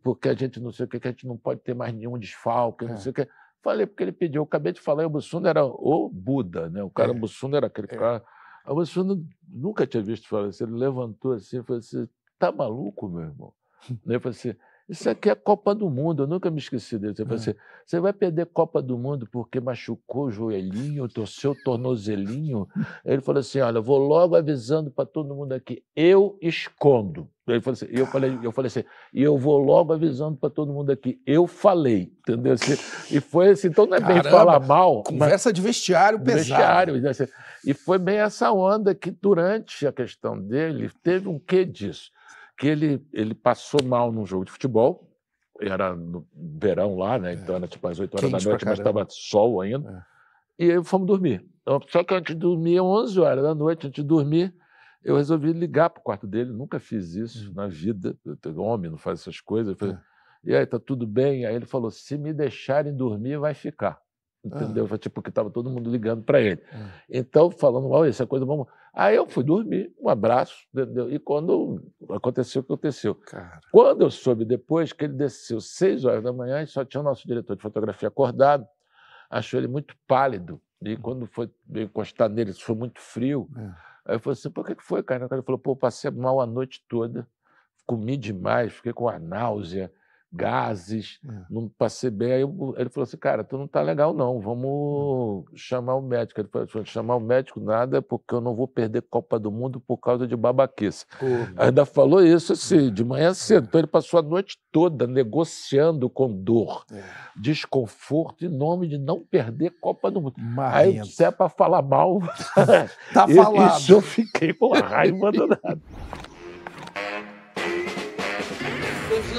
porque a gente não sei o que, a gente não pode ter mais nenhum desfalque, é. não sei o que. Falei porque ele pediu, eu acabei de falar, o Bussunda era o Buda, né? O cara, é. Bussunda era aquele é. cara. O Bussunda nunca tinha visto falar assim, ele levantou assim e falou assim, tá maluco, meu irmão? Né? Ele falei assim, isso aqui é Copa do Mundo, eu nunca me esqueci disso. É. assim, você vai perder Copa do Mundo porque machucou o joelhinho, torceu o tornozelinho? Ele falou assim: olha, vou logo avisando para todo mundo aqui, eu escondo. Ele falou assim, eu falei, eu falei assim, e eu vou logo avisando para todo mundo aqui, eu falei, entendeu? Assim, e foi assim, então não é Caramba, bem falar mal. Conversa de vestiário pesado. Vestiário, né, assim, e foi bem essa onda que durante a questão dele teve um quê disso que ele, ele passou mal num jogo de futebol, era no verão lá, né? É. Então era tipo às 8 horas Quente da noite, mas estava sol ainda. É. E aí fomos dormir. Então, só que antes de dormir, 11 é horas da noite, antes de dormir, eu resolvi ligar para o quarto dele. Nunca fiz isso uhum. na vida. Eu, homem não faz essas coisas. Falei, é. E aí, tá tudo bem? Aí ele falou: se me deixarem dormir, vai ficar. Ah. Entendeu? Ah. Tipo, porque estava todo mundo ligando para ele. Ah. Então, falando, olha, essa coisa, vamos. Aí eu fui dormir, um abraço, entendeu? E quando aconteceu o que aconteceu. Cara. Quando eu soube depois que ele desceu seis horas da manhã e só tinha o nosso diretor de fotografia acordado, achou ele muito pálido. E hum. quando foi encostar nele, foi muito frio. É. Aí eu falei assim: por que foi, cara? Ele falou: pô, passei mal a noite toda, comi demais, fiquei com a náusea gases, é. não passei bem. Aí eu, ele falou assim, cara, tu não tá legal não, vamos é. chamar o médico. Ele falou, chamar o médico nada, porque eu não vou perder Copa do Mundo por causa de babaquice. Ainda falou isso assim, uhum. de manhã cedo. Então ele passou a noite toda negociando com dor, é. desconforto, em nome de não perder Copa do Mundo. Marinha, Aí se é para falar mal, tá falado. Isso eu fiquei com raiva danada.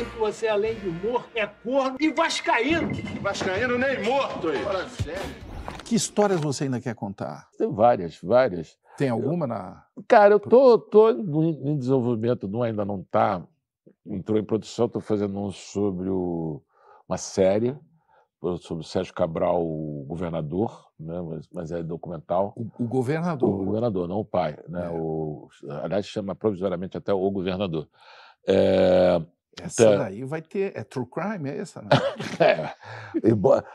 que você, além de morto é corno e vascaíno. Vascaíno nem morto aí. Fala sério. Que histórias você ainda quer contar? Tem várias, várias. Tem alguma eu... na. Cara, eu tô, tô em desenvolvimento não um, ainda não tá. Entrou em produção, estou fazendo um sobre o... uma série sobre o Sérgio Cabral, o governador, né? mas, mas é documental. O, o, governador. O governador, não o pai. Né? É. O, aliás, chama provisoriamente até o governador. É, essa então, daí vai ter. É true crime, é essa? Né? É. É,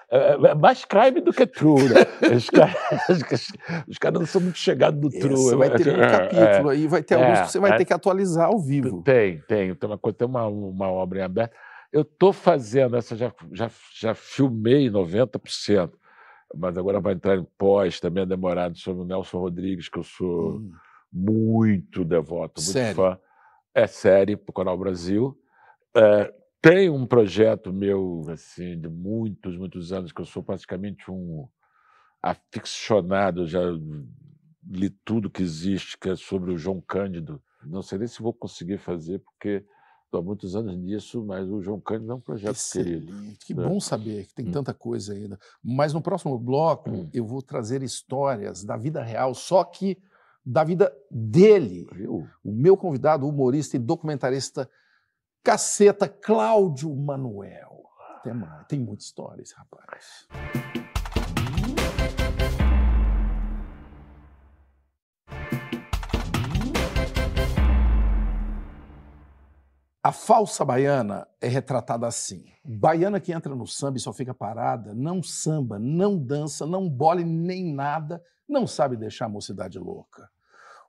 é, é, mais crime do que true, né? Os caras, os caras não são muito chegados do true. Esse vai né? ter um é, capítulo aí, vai ter alguns que você vai ter que atualizar ao vivo. Tem, tem. Tem uma, tem uma, uma obra em aberto. Eu estou fazendo essa, já, já, já filmei 90%, mas agora vai entrar em pós, também é demorado, sobre o Nelson Rodrigues, que eu sou hum. muito devoto, muito fã. É série para o Canal Brasil. É, tem um projeto meu, assim, de muitos, muitos anos, que eu sou praticamente um aficionado, já li tudo que existe, que é sobre o João Cândido. Não sei nem se vou conseguir fazer, porque estou há muitos anos nisso, mas o João Cândido é um projeto Excelente. querido. Que né? bom saber que tem hum. tanta coisa ainda. Mas no próximo bloco hum. eu vou trazer histórias da vida real, só que da vida dele. Viu? O meu convidado, humorista e documentarista Caceta Cláudio Manuel. Até mais. Tem muita história esse rapaz. A falsa baiana é retratada assim. Baiana que entra no samba e só fica parada, não samba, não dança, não bole nem nada, não sabe deixar a mocidade louca.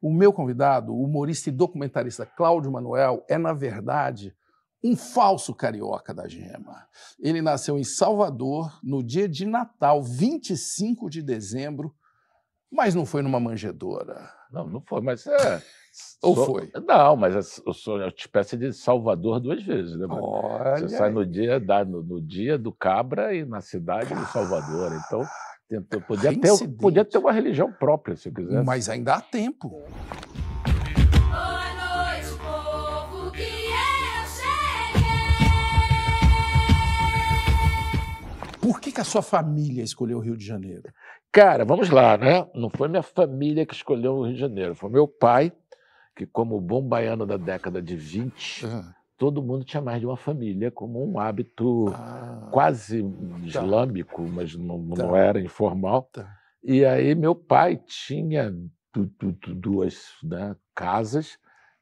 O meu convidado, o humorista e documentarista Cláudio Manuel, é, na verdade, um falso carioca da gema. Ele nasceu em Salvador no dia de Natal, 25 de dezembro, mas não foi numa manjedoura. Não, não foi, mas é. Ou foi? Não, mas é, eu sou uma espécie de Salvador duas vezes. Né? Olha Você sai no dia, da, no, no, dia do Cabra e na cidade de Salvador. Então, tentou, podia, ter, podia ter uma religião própria, se quiser. Mas ainda há tempo. por que, que a sua família escolheu o Rio de Janeiro? Cara, vamos lá, né? Não foi minha família que escolheu o Rio de Janeiro, foi meu pai, que, como bom baiano da década de 20, uhum. Ah. todo mundo tinha mais de uma família, como um hábito ah, quase tá. islâmico, mas não, tá. não era informal. Tá. E aí, meu pai tinha duas né, casas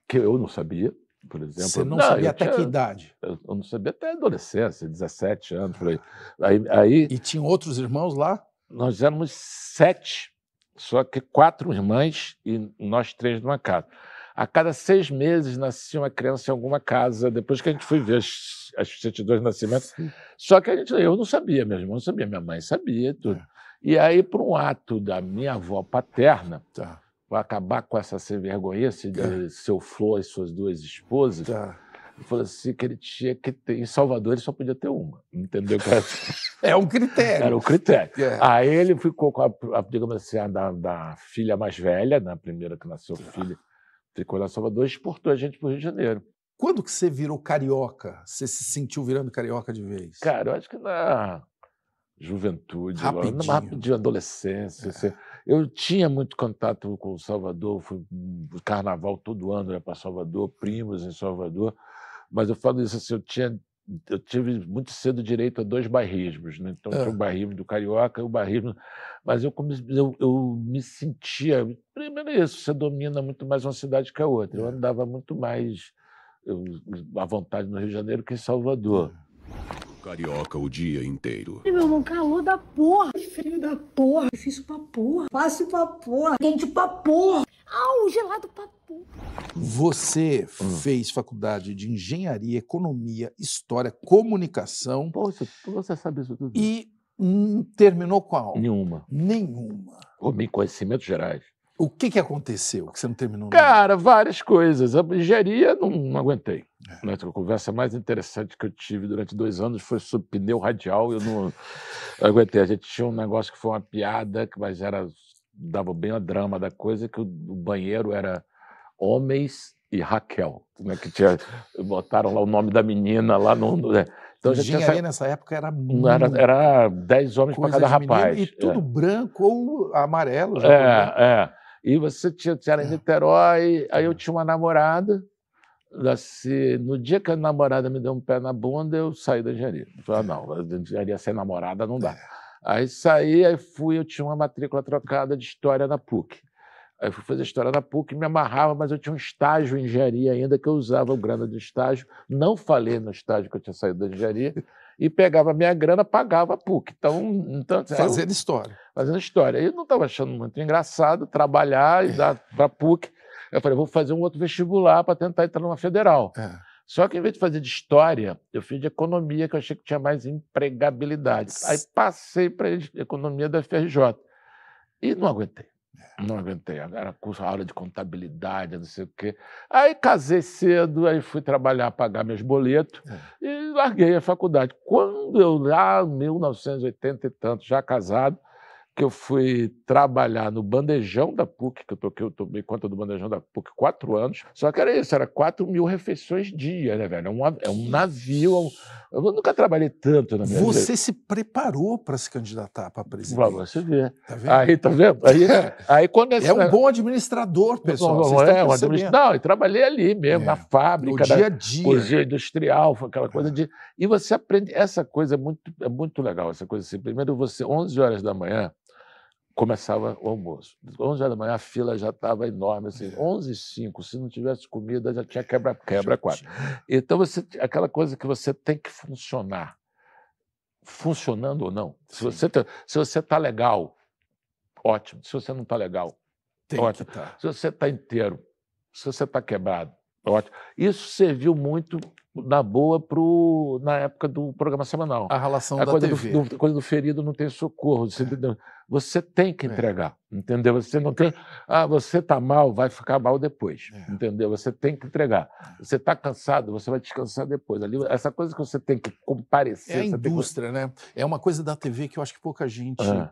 que eu não sabia por exemplo. Você não, não sabia até tinha, que idade? Eu não sabia até adolescência, 17 anos, por aí. aí, aí e tinha outros irmãos lá? Nós éramos sete, só que quatro irmãs e nós três numa casa. A cada seis meses nascia uma criança em alguma casa, depois que a gente foi ver as, as certidões de nascimento. Só que a gente, eu não sabia, meu irmão não sabia, minha mãe sabia tudo. É. E aí, por um ato da minha avó paterna, tá acabar com essa sem vergonhice de é. seu Flor e suas duas esposas. Tá. Ele falou assim que ele tinha que ter. Em Salvador ele só podia ter uma. Entendeu? Assim. é um critério. Era o um critério. É. Aí ele ficou com a, a digamos assim, a da, da, filha mais velha, na né, primeira que nasceu tá. ficou lá em Salvador e exportou a gente para o Rio de Janeiro. Quando que você virou carioca? Você se sentiu virando carioca de vez? Cara, eu acho que na juventude, rapidinho, logo, rapidinho adolescência. É. Assim. Eu tinha muito contato com o Salvador, fui carnaval todo ano era para Salvador, primos em Salvador, mas eu falo isso assim, eu tinha eu tive muito cedo direito a dois barrismos, né? então é. tinha o barrismo do carioca e o barrismo, mas eu, eu, eu me sentia primeiro é isso, você domina muito mais uma cidade que a outra. Eu é. andava muito mais eu, à vontade no Rio de Janeiro que em Salvador. É carioca o dia inteiro. Meu irmão, calor da porra. Frio da porra. Difícil pra porra. Fácil pra porra. Quente pra porra. Au, gelado pra porra. Você hum. fez faculdade de engenharia, economia, história, comunicação. Poxa, você sabe isso tudo. E hum, terminou qual? Nenhuma. Nenhuma. Homem conhecimentos gerais. O que, que aconteceu que você não terminou? Cara, várias coisas. A engenharia não, não aguentei. É. Né, a conversa mais interessante que eu tive durante dois anos foi sobre pneu radial. Eu não aguentei. A gente tinha um negócio que foi uma piada, mas era dava bem a drama da coisa, que o, banheiro era homens e Raquel, né, que tinha, botaram lá o nome da menina lá no. no né. Então, tinha, nessa época era muito. Era, era dez homens para cada rapaz. Menino, e tudo é. branco ou amarelo. é, é. E você tinha, você era em é. Niterói, aí eu tinha uma namorada assim, no dia que a namorada me deu um pé na bunda, eu saí da engenharia. Eu falei, ah, não, engenharia sem namorada não dá. É. Aí saí, aí fui, eu tinha uma matrícula trocada de história na PUC. Aí fui fazer história na PUC, me amarrava, mas eu tinha um estágio em engenharia ainda, que eu usava o grana do estágio. Não falei no estágio que eu tinha saído da engenharia. E pegava a minha grana, pagava a PUC. Então, então assim, fazendo eu, história. Fazendo história. Eu não estava achando muito engraçado trabalhar e dar para a PUC. Eu falei, vou fazer um outro vestibular para tentar entrar numa federal. É. Só que em vez de fazer de história, eu fiz de economia, que eu achei que tinha mais empregabilidade. Aí passei para economia da FRJ. E não aguentei. É. Não aguentei. Era curso, aula de contabilidade, não sei o quê. Aí casei cedo, aí fui trabalhar, pagar meus boletos é. e larguei a faculdade. Quando eu, lá em 1980 e tanto, já casado, que eu fui trabalhar no bandejão da PUC, que eu toquei, eu tomei conta do bandejão da PUC quatro anos. Só que era isso, era quatro mil refeições dia, né, velho? É um, é um navio. É um, eu nunca trabalhei tanto na minha Você vida. Você se preparou para se candidatar para presidente. Pra você ver. Tá vendo? Aí, tá vendo? Aí, é. aí quando é um bom administrador, pessoal. Não, não, é, um administrador. Não, eu trabalhei ali mesmo, é, na fábrica, no dia a dia. cozinha industrial, aquela coisa é. de. E você aprende. Essa coisa é muito, é muito legal, essa coisa assim. Primeiro, você, 11 horas da manhã, começava o almoço. 11 horas da manhã a fila já estava enorme, assim, 11 é. e 5, se não tivesse comida já tinha quebra-quebra quatro. Então você aquela coisa que você tem que funcionar, funcionando ou não. Se Sim. você está você tá legal, ótimo. Se você não está legal, tem ótimo. Tá. Se você está inteiro, se você está quebrado, ótimo. Isso serviu muito na boa pro na época do programa semanal. A relação a da coisa TV. Do, do, coisa do ferido não tem socorro você tem que é. entregar, é. entendeu? Você não tem, é. ah, você está mal, vai ficar mal depois, é. entendeu? Você tem que entregar. É. Você está cansado, você vai descansar depois. Ali, essa coisa que você tem que comparecer. É a indústria, que... né? É uma coisa da TV que eu acho que pouca gente, ah,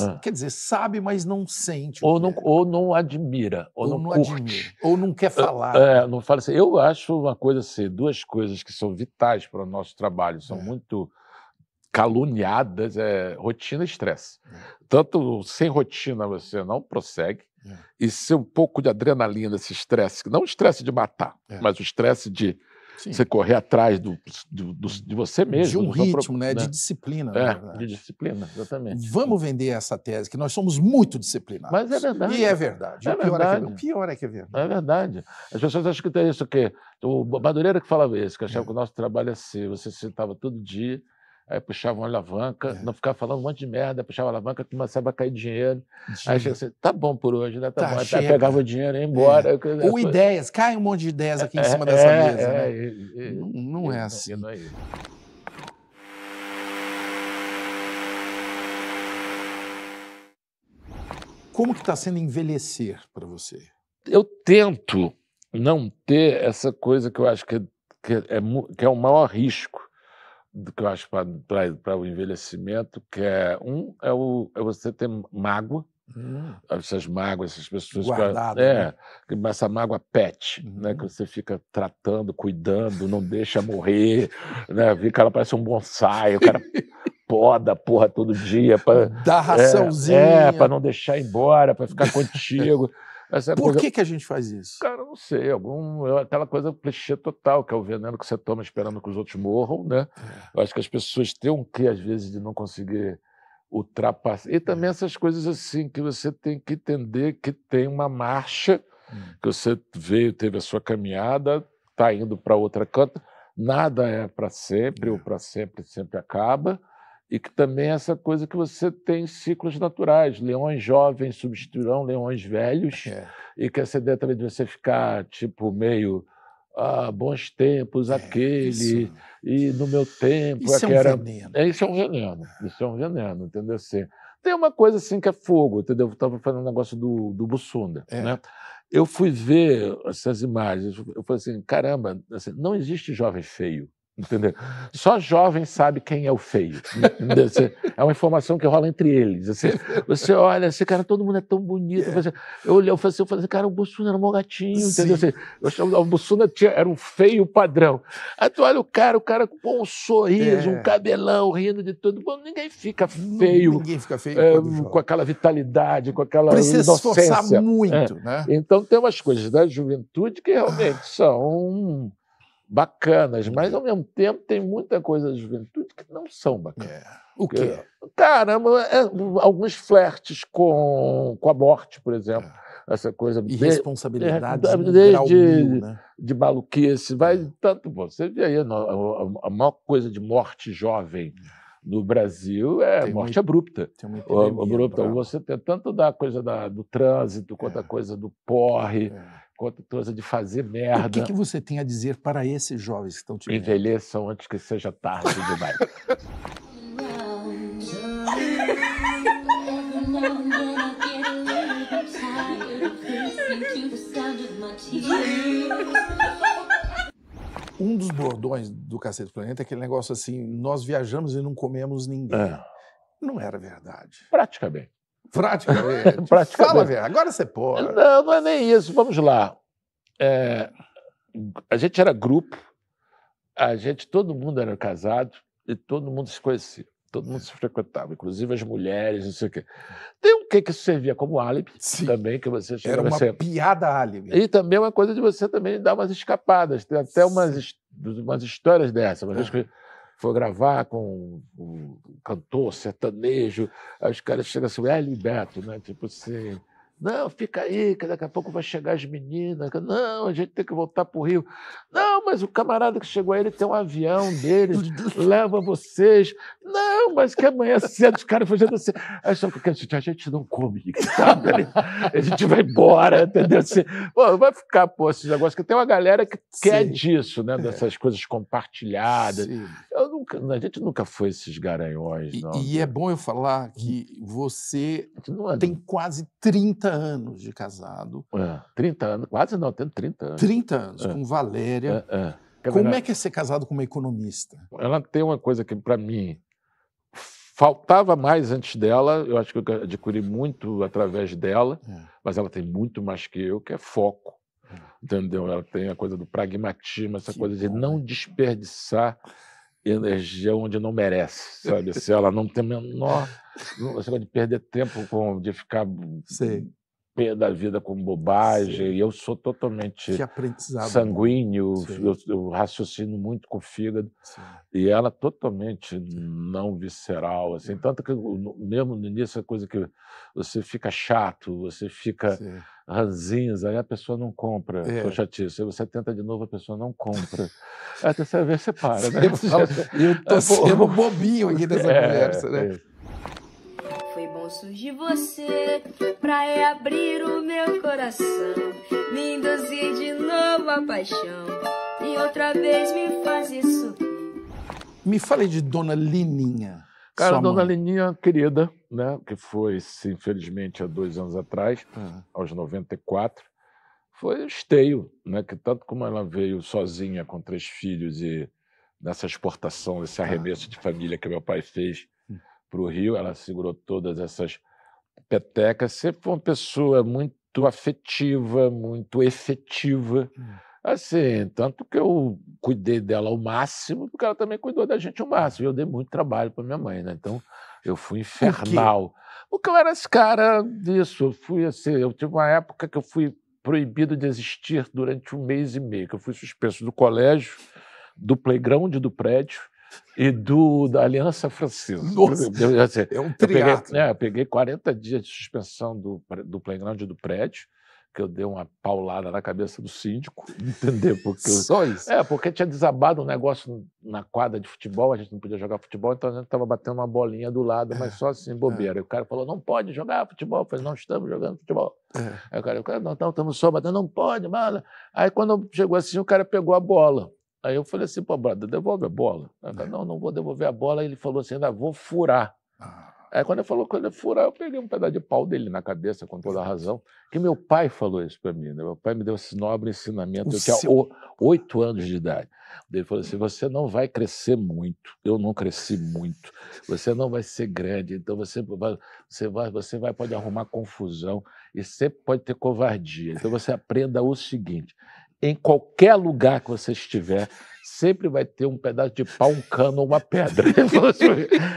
ah. quer dizer, sabe, mas não sente. Ou não, ou não admira, ou, ou não, não, curte. Admira, ou não quer falar. É, não fala assim. Eu acho uma coisa assim, duas coisas que são vitais para o nosso trabalho, são muito caluniadas, eh, é, rotina estresse. Tanto sem rotina você não prossegue, é. e se um pouco de adrenalina, esse estresse, não o estresse de matar, é. mas o estresse de Sim. você correr atrás do, do, do, de você mesmo. De um ritmo, próprio, né? de né? disciplina. É, de disciplina, exatamente. Vamos vender essa tese, que nós somos muito disciplinados. Mas é verdade. E é verdade. É o, pior verdade. É que, é o pior é que é verdade. É verdade. As pessoas acham que tem isso que O Madureira que falava isso, que achava é. que o nosso trabalho é assim, você sentava todo dia aí puxava uma alavanca, é. não ficava falando um monte de merda, puxava a alavanca, começava a cair dinheiro. Aí chega assim, tá bom por hoje, né? Tá, tá bom. Chega. Aí pegava o dinheiro e ia embora. É. Ou ideias, cai um monte de ideias aqui é, em cima é, dessa mesa. É, né? não, é assim. não é assim. Não é Como que está sendo envelhecer para você? Eu tento não ter essa coisa que eu acho que é, que é, que é o maior risco, que eu acho para o envelhecimento, que é um é, o, é você ter mágoa, Hum. Essas mágoas, essas pessoas. Guardado, é, né? essa mágoa pet, né? uhum. né? Que você fica tratando, cuidando, não deixa morrer, né? que ela parece um bonsai, o cara poda a porra todo dia. para dar raçãozinha. É, é para não deixar embora, para ficar contigo. É Por que, que a gente faz isso? Cara, não sei. Algum... É aquela coisa clichê total, que é o veneno que você toma esperando que os outros morram, né? É. Eu acho que as pessoas têm um que, às vezes, de não conseguir ultrapassar. E também é. essas coisas assim, que você tem que entender que tem uma marcha, hum. que você veio, teve a sua caminhada, está indo para outra canto. Nada é para sempre, é. ou para sempre sempre acaba e que também é essa coisa que você tem ciclos naturais. Leões jovens substituirão leões velhos, é. e que essa ideia também de você ficar tipo meio ah, bons tempos, é, aquele, isso. e no meu tempo. Isso aquela... é um veneno. É, isso é um veneno, isso é um veneno, entendeu? Assim, tem uma coisa assim que é fogo, entendeu? Eu estava falando um negócio do, do Bussunda, é. né? Eu fui ver essas imagens, eu falei assim, caramba, assim, não existe jovem feio. Entendeu? Só jovem sabe quem é o feio. Você, é uma informação que rola entre eles. Você, assim, você olha, esse cara, todo mundo é tão bonito. É. Você, eu olhei, eu falei, assim, eu falei, assim, cara, o Bussuna era um gatinho, entendeu? Você, eu, o Bussuna tinha, era um feio padrão. Aí tu olha o cara, o cara com um sorriso, é. um cabelão, rindo de tudo. Bom, ninguém fica feio. Ninguém fica feio. É, com aquela vitalidade, com aquela Precisa inocência. Precisa esforçar muito, é. né? Então tem umas coisas da juventude que realmente são bacanas, uhum. mas ao mesmo tempo tem muita coisa da juventude que não são bacanas. É. O quê? caramba, é, alguns flertes com, com a morte, por exemplo. É. Essa coisa. Irresponsabilidade. De, de, de, né? de maluquice. Vai é. tanto. Você vê aí, a, a, a maior coisa de morte jovem no é. Brasil é tem morte uma, abrupta. Tem uma abrupta. Pra... Você tem tanto da coisa da, do trânsito quanto é. a coisa do porre. É conta de fazer merda. O que, que, você tem a dizer para esses jovens que estão te vendo? Envelheçam antes que seja tarde demais. Um dos bordões do Cacete Planeta é aquele negócio assim: nós viajamos e não comemos ninguém. É. Não era verdade. Praticamente. Praticamente. Fala, velho. Agora você pode. Não, não é nem isso. Vamos lá. É, a gente era grupo, a gente, todo mundo era casado e todo mundo se conhecia. Todo mundo se frequentava, inclusive as mulheres, não sei o quê. Tem um que que isso servia como álibi Sim. também, que você Era uma piada álibi. E também é uma coisa de você também dar umas escapadas. Tem até umas, umas histórias dessas. Uma vez é. que foi gravar com o cantor sertanejo, aí os caras chegam assim, é liberto, né? Tipo assim, não, fica aí, que daqui a pouco vai chegar as meninas, não, a gente tem que voltar para o Rio. Não, não, mas o camarada que chegou aí, ele tem um avião dele, leva vocês. Não, mas que amanhã é cedo os caras fugindo assim. Aí só porque a gente não come, sabe? A gente vai embora, entendeu? Assim, pô, vai ficar, pô, esses negócio. que tem uma galera que quer disso, né? É. Dessas coisas compartilhadas. Eu nunca, a gente nunca foi esses garanhões, e, não. E, né? é bom eu falar hum. que você tem quase 30 anos de casado. É, 30 anos, quase não, tenho 30 anos. 30 anos, é. com Valéria, é. É. Como é que é ser casado com uma economista? Ela tem uma coisa que, para mim, faltava mais antes dela, eu acho que eu adquiri muito através dela, é. mas ela tem muito mais que eu, que é foco. É. Entendeu? Ela tem a coisa do pragmatismo, essa que coisa bom, de não desperdiçar energia onde não merece, sabe? Se ela não tem menor. você pode perder tempo, com, de ficar. Sei pé da vida como bobagem. Sim. Eu sou totalmente né? sanguíneo, eu, eu, raciocino muito com o fígado. Sim. E ela totalmente não visceral, assim. Uhum. Tanto que mesmo no início é coisa que você fica chato, você fica ranzinhos, aí a pessoa não compra. É. Sou chatice. Aí você tenta de novo, a pessoa não compra. até a terceira vez você para, né? Eu tô é, sendo assim, bobinho aqui nessa é, conversa, né? É bolsos de você pra abrir o meu coração, me induzir de novo a paixão e outra vez me fazer sorrir. Me fale de Dona Lininha. Cara, Sua Dona mãe. Lininha, querida, né, que foi, infelizmente, há dois anos atrás, uhum. aos 94, foi esteio, né, que tanto como ela veio sozinha com três filhos e nessa exportação, esse ah. arremesso de família que meu pai fez, para o Rio, ela segurou todas essas petecas. Sempre foi uma pessoa muito afetiva, muito efetiva. Hum. Assim, tanto que eu cuidei dela ao máximo, porque ela também cuidou da gente ao máximo. Eu dei muito trabalho para minha mãe, né? Então, eu fui infernal. Porque eu era esse cara disso. Eu fui assim, eu tive uma época que eu fui proibido de existir durante um mês e meio, que eu fui suspenso do colégio, do playground do prédio, e do, da Aliança Francesa. Nossa, eu, eu, assim, é um triatlo. Peguei, né, peguei 40 dias de suspensão do, do playground do prédio, que eu dei uma paulada na cabeça do síndico, entendeu? Porque Só isso? É, porque tinha desabado um negócio na quadra de futebol, a gente não podia jogar futebol, então a gente estava batendo uma bolinha do lado, mas é, só assim, bobeira. É. E o cara falou, não pode jogar futebol. Eu falei, não estamos jogando futebol. É. Aí o cara, não, não, estamos só batendo, não pode, mala. Aí quando chegou assim, o cara pegou a bola. Aí eu falei assim, pô, brother, devolve a bola. Né? não, não vou devolver a bola. Aí ele falou assim, vou furar. Ah. Aí quando ele falou que ele ia furar, eu peguei um pedaço de pau dele na cabeça, com toda a razão. Que meu pai falou isso para mim, né? meu pai me deu esse nobre ensinamento. O eu seu... tinha oito anos de idade. Ele falou assim: você não vai crescer muito, eu não cresci muito, você não vai ser grande, então você vai, você vai, você vai pode arrumar confusão e sempre pode ter covardia. Então você aprenda o seguinte: em qualquer lugar que você estiver, sempre vai ter um pedaço de pau, um cano ou uma pedra.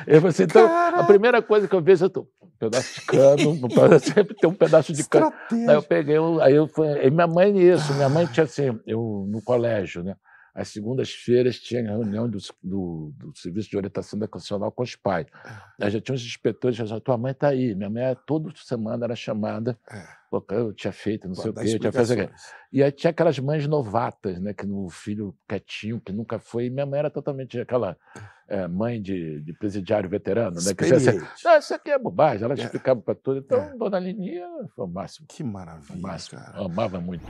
Eu falei assim, então, a primeira coisa que eu vejo, eu estou, um pedaço de cano, sempre tem um pedaço de cano. Aí eu peguei, aí eu fui, E minha mãe isso, minha mãe tinha assim, eu no colégio, né? Às segundas-feiras tinha reunião do, do, do, Serviço de Orientação Educacional com os pais. Aí já tinha uns inspetores, já tua mãe está aí. Minha mãe é, toda semana era chamada, é. eu tinha feito não Pô, sei o quê, eu tinha feito E aí tinha aquelas mães novatas, né, que no filho quietinho, que nunca foi, e minha mãe era totalmente aquela é, mãe de, de, presidiário veterano, né, que dizia assim, não, isso aqui é bobagem, ela é. explicava para tudo. Então, é. dona Lininha foi o máximo. Que maravilha, o máximo. cara. amava muito.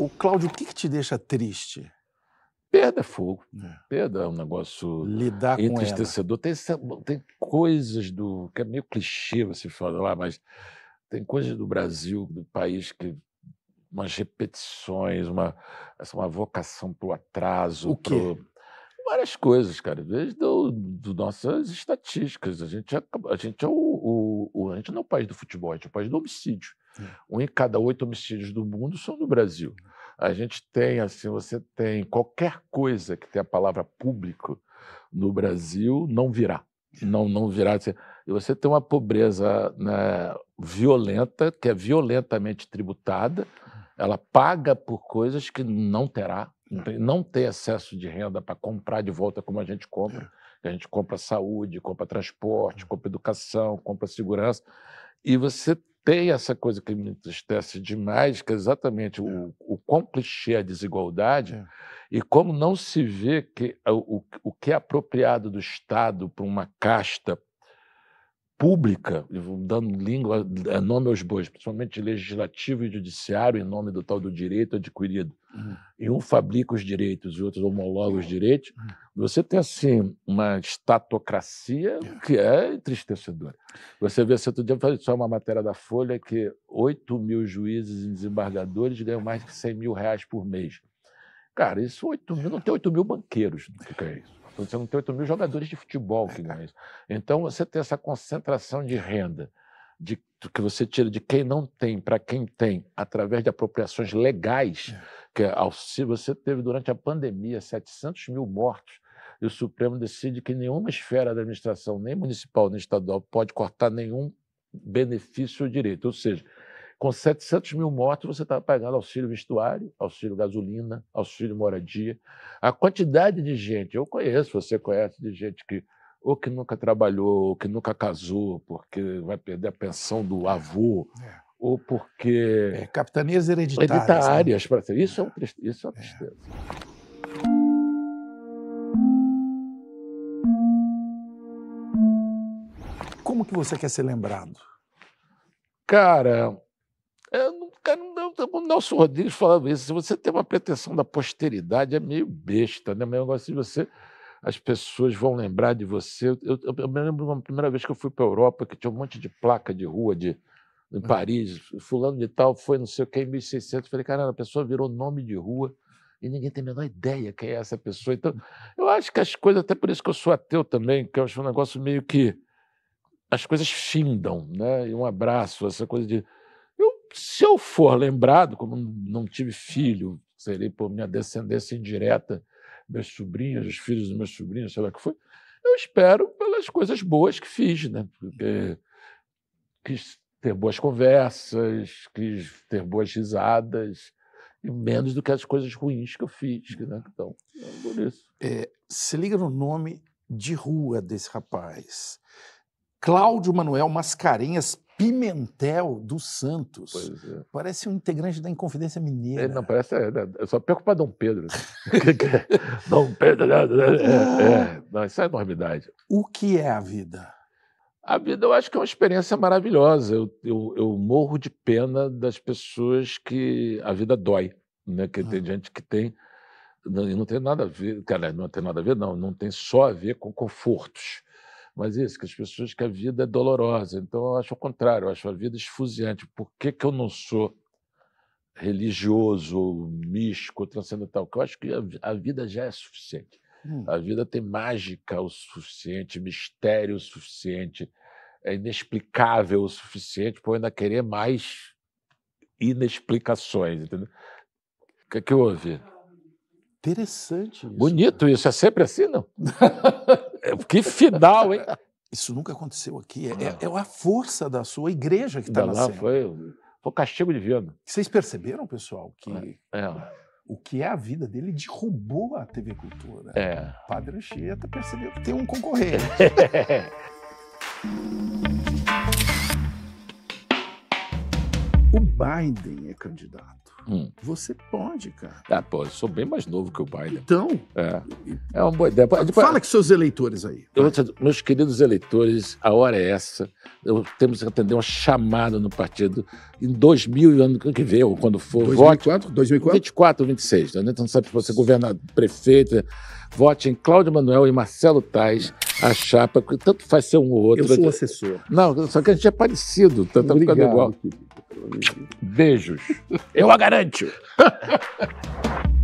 O Cláudio, o que, que te deixa triste? Perda é fogo. É. Perda é um negócio Lidar entristecedor. Com ela. Tem, tem coisas do. que é meio clichê você falar lá, mas tem coisas do Brasil, do país, que umas repetições, uma, uma vocação para o atraso. O quê? Pro, várias coisas, cara. Desde do, nossas estatísticas. A gente é, a gente é o, o, A gente não é o país do futebol, a gente é o país do homicídio. Um em cada oito homicídios do mundo são do Brasil. A gente tem, assim, você tem qualquer coisa que tem a palavra público no Brasil não virá. Não, não virá. E você tem uma pobreza né, violenta, que é violentamente tributada, ela paga por coisas que não terá, não tem excesso de renda para comprar de volta como a gente compra. É. A gente compra saúde, compra transporte, uhum. compra educação, compra segurança. E você tem essa coisa que me entristece demais, que é exatamente é. o, o quão clichê é a desigualdade é. e como não se vê que ah, o, o que é apropriado do Estado para uma casta pública, dando língua, é, nome aos bois, principalmente legislativo e judiciário, em nome do tal do direito adquirido, uhum. e um fabrica os direitos e outros homologa os hum. direitos, hum. você tem, assim, uma estatocracia é. que é entristecedora. Você vê, se outro dia eu só uma matéria da Folha que 8 mil juízes e desembargadores ganham mais de 100 mil reais por mês. Cara, isso 8 mil, não tem 8 mil banqueiros, fica isso. Você não tem 8 mil jogadores de futebol que ganham isso. Então, você tem essa concentração de renda de, que você tira de quem não tem para quem tem, através de apropriações legais, é. que é se Você teve, durante a pandemia, 700 mil mortos e o Supremo decide que nenhuma esfera da administração, nem municipal nem estadual, pode cortar nenhum benefício ou direito. Ou seja, com 700 mil mortos, você está pagando auxílio vestuário, auxílio gasolina, auxílio moradia. A quantidade de gente, eu conheço, você conhece, de gente que ou que nunca trabalhou, ou que nunca casou, porque vai perder a pensão do avô, é. ou porque. É, capitanias hereditárias. Né? Hereditárias, né? para Isso é, um, isso é uma é. tristeza. É. Como que você quer ser lembrado? Cara, então, o Nelson Rodrigues falando isso. Se você tem uma pretensão da posteridade, é meio besta, né? O negócio de é você. As pessoas vão lembrar de você. Eu, eu, eu me lembro uma primeira vez que eu fui para a Europa, que tinha um monte de placa de rua de, em hum. Paris, fulano de tal, foi não sei o que, em 1600. Falei, caramba, a pessoa virou nome de rua e ninguém tem a menor ideia quem é essa pessoa. Então, eu acho que as coisas, até por isso que eu sou ateu também, que eu acho um negócio meio que. As coisas findam, né? E um abraço, essa coisa de se eu for lembrado, como não tive filho, serei por minha descendência indireta, meus sobrinhos, os filhos dos meus sobrinhos, sei lá o que foi, eu espero pelas coisas boas que fiz, né? Porque quis ter boas conversas, quis ter boas risadas, e menos do que as coisas ruins que eu fiz, né? Então, é por isso. É, se liga no nome de rua desse rapaz. Cláudio Manuel Mascarenhas Pimentel dos Santos. É. Parece um integrante da Inconfidência Mineira. É, não, parece. É, né, eu só perco para Dom Pedro. Dom né, Pedro. Né, é, é. Não, isso é enormidade. O que é a vida? A vida eu acho que é uma experiência maravilhosa. Eu, eu, eu morro de pena das pessoas que a vida dói. Né? Que ah. tem gente que tem. Não, não tem nada a ver, cara, não tem nada a ver, não. Não tem só a ver com confortos mas isso, que as pessoas que a vida é dolorosa. Então eu acho o contrário, eu acho a vida esfuziante. Por que, que eu não sou religioso, místico, transcendental? Porque eu acho que a, a vida já é suficiente. Hum. A vida tem mágica o suficiente, mistério o suficiente, é inexplicável o suficiente para eu ainda querer mais inexplicações, entendeu? O que é que houve? Interessante isso. Bonito isso, é sempre assim, não? É, que final, hein? Isso nunca aconteceu aqui. É, é, é, a força da sua igreja que está nascendo. Lá foi, o castigo divino. Vocês perceberam, pessoal, que é, é. o que é a vida dele derrubou a TV Cultura. É. O padre Anchieta percebeu que tem um concorrente. Biden é candidato. Hum. Você pode, cara. Ah, pô, eu sou bem mais novo que o Biden. Então. É, é uma boa ideia. Depois, fala com seus eleitores aí. Eu, meus queridos eleitores, a hora é essa. Eu, temos que atender uma chamada no partido em 2000, ano que vem, ou quando for. 2004? Vote, 2004? 24, 26. Né? Então, não sabe se você governa é governador, prefeito. Vote em Cláudio Manuel e Marcelo Tais a chapa, tanto faz ser um ou outro. Eu sou assessor. Não, só que a gente é parecido, tanto tá, tá ficando igual. Beijos. Eu a garanto.